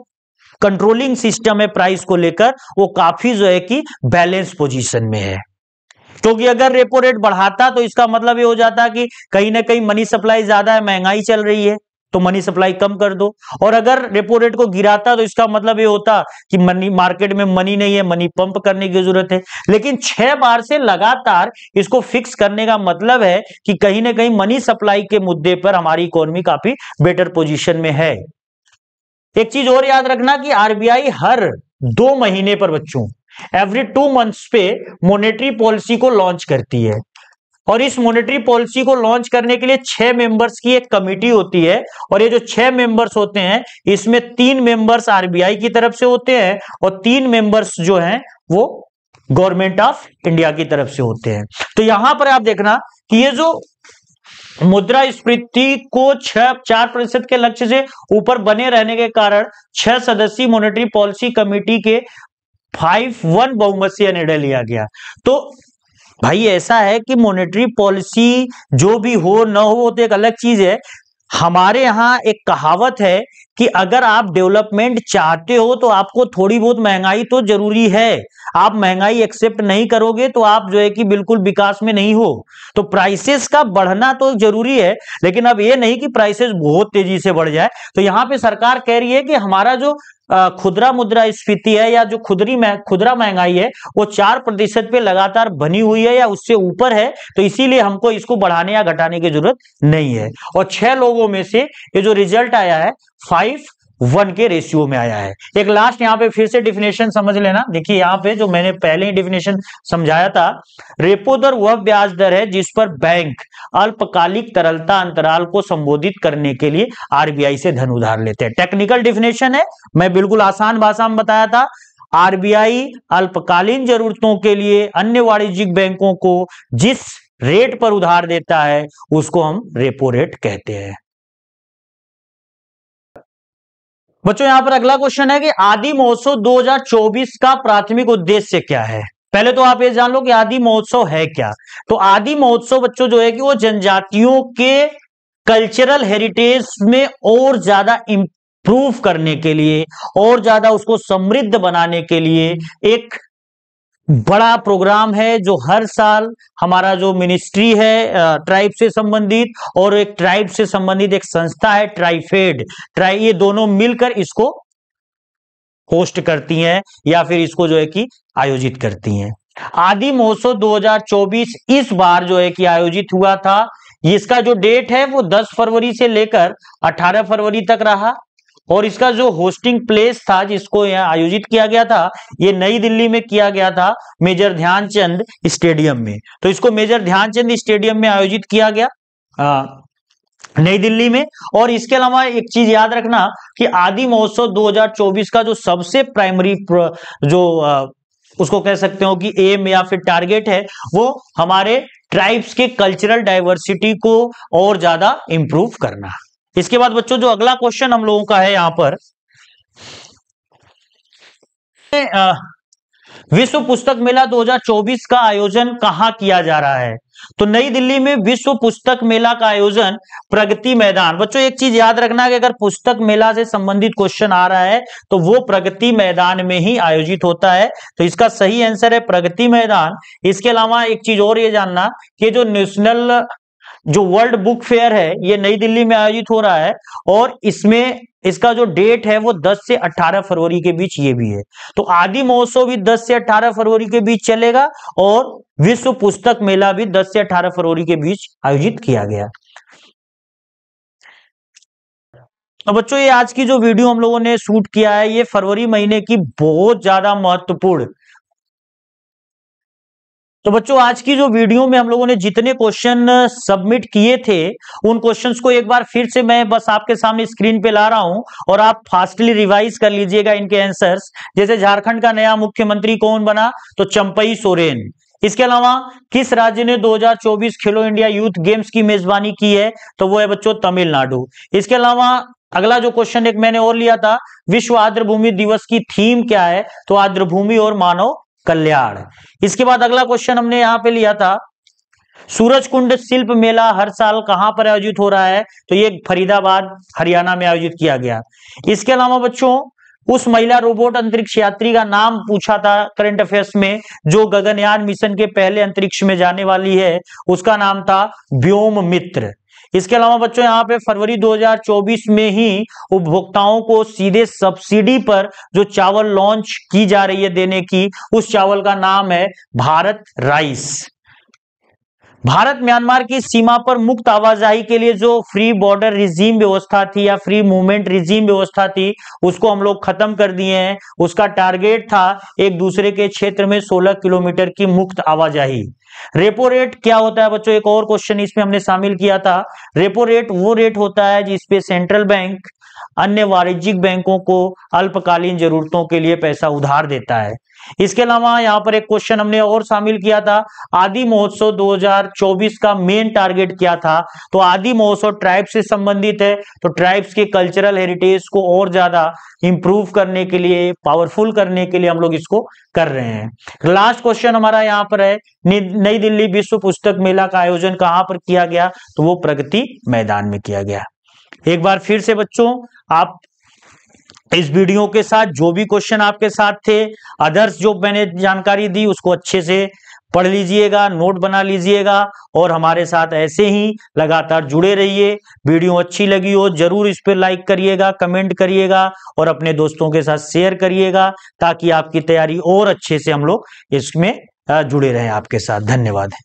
कंट्रोलिंग सिस्टम है प्राइस को लेकर वो काफी जो है कि बैलेंस पोजीशन में है क्योंकि अगर रेपो रेट बढ़ाता तो इसका मतलब ये हो जाता कि कहीं ना कहीं मनी सप्लाई ज्यादा है महंगाई चल रही है तो मनी सप्लाई कम कर दो और अगर रेपो रेट को गिराता तो इसका मतलब ये होता कि मनी मार्केट में मनी नहीं है मनी पंप करने की जरूरत है लेकिन छह बार से लगातार इसको फिक्स करने का मतलब है कि कहीं ना कहीं मनी सप्लाई के मुद्दे पर हमारी इकोनॉमी काफी बेटर पोजिशन में है एक चीज और याद रखना कि आरबीआई हर दो महीने पर बच्चों एवरी टू मंथ्स पे मॉनेटरी पॉलिसी को लॉन्च करती है और इस मॉनेटरी पॉलिसी को लॉन्च करने के लिए छह मेंबर्स की एक कमेटी होती है और ये जो छह मेंबर्स होते हैं इसमें तीन मेंबर्स आरबीआई की तरफ से होते हैं और तीन मेंबर्स जो हैं वो गवर्नमेंट ऑफ इंडिया की तरफ से होते हैं तो यहां पर आप देखना कि ये जो मुद्रा स्फीति को छह चार प्रतिशत के लक्ष्य से ऊपर बने रहने के कारण छह सदस्यीय मॉनेटरी पॉलिसी कमेटी के फाइव वन बहुमत से निर्णय लिया गया तो भाई ऐसा है कि मॉनेटरी पॉलिसी जो भी हो ना हो वो तो एक अलग चीज है हमारे यहाँ एक कहावत है कि अगर आप डेवलपमेंट चाहते हो तो आपको थोड़ी बहुत महंगाई तो जरूरी है आप महंगाई एक्सेप्ट नहीं करोगे तो आप जो है कि बिल्कुल विकास में नहीं हो तो प्राइसेस का बढ़ना तो जरूरी है लेकिन अब ये नहीं कि प्राइसेस बहुत तेजी से बढ़ जाए तो यहां पे सरकार कह रही है कि हमारा जो खुदरा मुद्रा स्फीति है या जो खुदरी में खुदरा महंगाई है वो चार प्रतिशत पे लगातार बनी हुई है या उससे ऊपर है तो इसीलिए हमको इसको बढ़ाने या घटाने की जरूरत नहीं है और छह लोगों में से ये जो रिजल्ट आया है फाइव वन के रेशियो में आया है एक लास्ट यहाँ पे फिर से डिफिनेशन समझ लेना देखिए यहाँ पे जो मैंने पहले ही डिफिनेशन समझाया था रेपो दर वह ब्याज दर है जिस पर बैंक अल्पकालिक तरलता अंतराल को संबोधित करने के लिए आरबीआई से धन उधार लेते हैं टेक्निकल डिफिनेशन है मैं बिल्कुल आसान भाषा में बताया था आरबीआई अल्पकालीन जरूरतों के लिए अन्य वाणिज्यिक बैंकों को जिस रेट पर उधार देता है उसको हम रेपो रेट कहते हैं बच्चों यहां पर अगला क्वेश्चन है कि आदि महोत्सव 2024 का प्राथमिक उद्देश्य क्या है पहले तो आप ये जान लो कि आदि महोत्सव है क्या तो आदि महोत्सव बच्चों जो है कि वो जनजातियों के कल्चरल हेरिटेज में और ज्यादा इम्प्रूव करने के लिए और ज्यादा उसको समृद्ध बनाने के लिए एक बड़ा प्रोग्राम है जो हर साल हमारा जो मिनिस्ट्री है ट्राइब से संबंधित और एक ट्राइब से संबंधित एक संस्था है ट्राइफेड ट्राइ ये दोनों मिलकर इसको होस्ट करती हैं या फिर इसको जो है कि आयोजित करती हैं आदि महोत्सव 2024 इस बार जो है कि आयोजित हुआ था इसका जो डेट है वो 10 फरवरी से लेकर 18 फरवरी तक रहा और इसका जो होस्टिंग प्लेस था जिसको यहाँ आयोजित किया गया था ये नई दिल्ली में किया गया था मेजर ध्यानचंद स्टेडियम में तो इसको मेजर ध्यानचंद स्टेडियम में आयोजित किया गया आ, नई दिल्ली में और इसके अलावा एक चीज याद रखना कि आदि महोत्सव 2024 का जो सबसे प्राइमरी जो आ, उसको कह सकते हो कि एम या फिर टारगेट है वो हमारे ट्राइब्स के कल्चरल डाइवर्सिटी को और ज्यादा इंप्रूव करना इसके बाद बच्चों जो अगला क्वेश्चन हम लोगों का है यहां पर विश्व पुस्तक मेला 2024 का आयोजन कहा किया जा रहा है तो नई दिल्ली में विश्व पुस्तक मेला का आयोजन प्रगति मैदान बच्चों एक चीज याद रखना कि अगर पुस्तक मेला से संबंधित क्वेश्चन आ रहा है तो वो प्रगति मैदान में ही आयोजित होता है तो इसका सही आंसर है प्रगति मैदान इसके अलावा एक चीज और ये जानना कि जो नेशनल जो वर्ल्ड बुक फेयर है ये नई दिल्ली में आयोजित हो रहा है और इसमें इसका जो डेट है वो 10 से 18 फरवरी के बीच ये भी है तो आदि महोत्सव भी 10 से 18 फरवरी के बीच चलेगा और विश्व पुस्तक मेला भी 10 से 18 फरवरी के बीच आयोजित किया गया तो बच्चों ये आज की जो वीडियो हम लोगों ने शूट किया है ये फरवरी महीने की बहुत ज्यादा महत्वपूर्ण तो बच्चों आज की जो वीडियो में हम लोगों ने जितने क्वेश्चन सबमिट किए थे उन क्वेश्चंस को एक बार फिर से मैं बस आपके सामने स्क्रीन पे ला रहा हूं और आप फास्टली रिवाइज कर लीजिएगा इनके आंसर्स जैसे झारखंड का नया मुख्यमंत्री कौन बना तो चंपई सोरेन इसके अलावा किस राज्य ने 2024 खेलो इंडिया यूथ गेम्स की मेजबानी की है तो वो है बच्चों तमिलनाडु इसके अलावा अगला जो क्वेश्चन एक मैंने और लिया था विश्व आर्द्रभूमि दिवस की थीम क्या है तो आर्द्रभूमि और मानव कल्याण इसके बाद अगला क्वेश्चन हमने यहां पे लिया था सूरज कुंड शिल्प मेला हर साल कहां पर आयोजित हो रहा है तो ये फरीदाबाद हरियाणा में आयोजित किया गया इसके अलावा बच्चों उस महिला रोबोट अंतरिक्ष यात्री का नाम पूछा था करंट अफेयर्स में जो गगनयान मिशन के पहले अंतरिक्ष में जाने वाली है उसका नाम था व्योम मित्र इसके अलावा बच्चों यहाँ पे फरवरी 2024 में ही उपभोक्ताओं को सीधे सब्सिडी पर जो चावल लॉन्च की जा रही है देने की उस चावल का नाम है भारत राइस भारत म्यांमार की सीमा पर मुक्त आवाजाही के लिए जो फ्री बॉर्डर रिजीम व्यवस्था थी या फ्री मूवमेंट रिजीम व्यवस्था थी उसको हम लोग खत्म कर दिए हैं उसका टारगेट था एक दूसरे के क्षेत्र में 16 किलोमीटर की मुक्त आवाजाही रेपो रेट क्या होता है बच्चों एक और क्वेश्चन इसमें हमने शामिल किया था रेपो रेट वो रेट होता है जिसपे सेंट्रल बैंक अन्य वाणिज्यिक बैंकों को अल्पकालीन जरूरतों के लिए पैसा उधार देता है इसके अलावा यहाँ पर एक क्वेश्चन हमने और शामिल किया था आदि महोत्सव 2024 का मेन टारगेट क्या था तो आदि महोत्सव ट्राइब्स से संबंधित है तो ट्राइब्स के कल्चरल हेरिटेज को और ज्यादा इंप्रूव करने के लिए पावरफुल करने के लिए हम लोग इसको कर रहे हैं लास्ट क्वेश्चन हमारा यहाँ पर है नई दिल्ली विश्व पुस्तक मेला का आयोजन कहाँ पर किया गया तो वो प्रगति मैदान में किया गया एक बार फिर से बच्चों आप इस वीडियो के साथ जो भी क्वेश्चन आपके साथ थे अदर्स जो मैंने जानकारी दी उसको अच्छे से पढ़ लीजिएगा नोट बना लीजिएगा और हमारे साथ ऐसे ही लगातार जुड़े रहिए वीडियो अच्छी लगी हो जरूर इस पर लाइक करिएगा कमेंट करिएगा और अपने दोस्तों के साथ शेयर करिएगा ताकि आपकी तैयारी और अच्छे से हम लोग इसमें जुड़े रहें आपके साथ धन्यवाद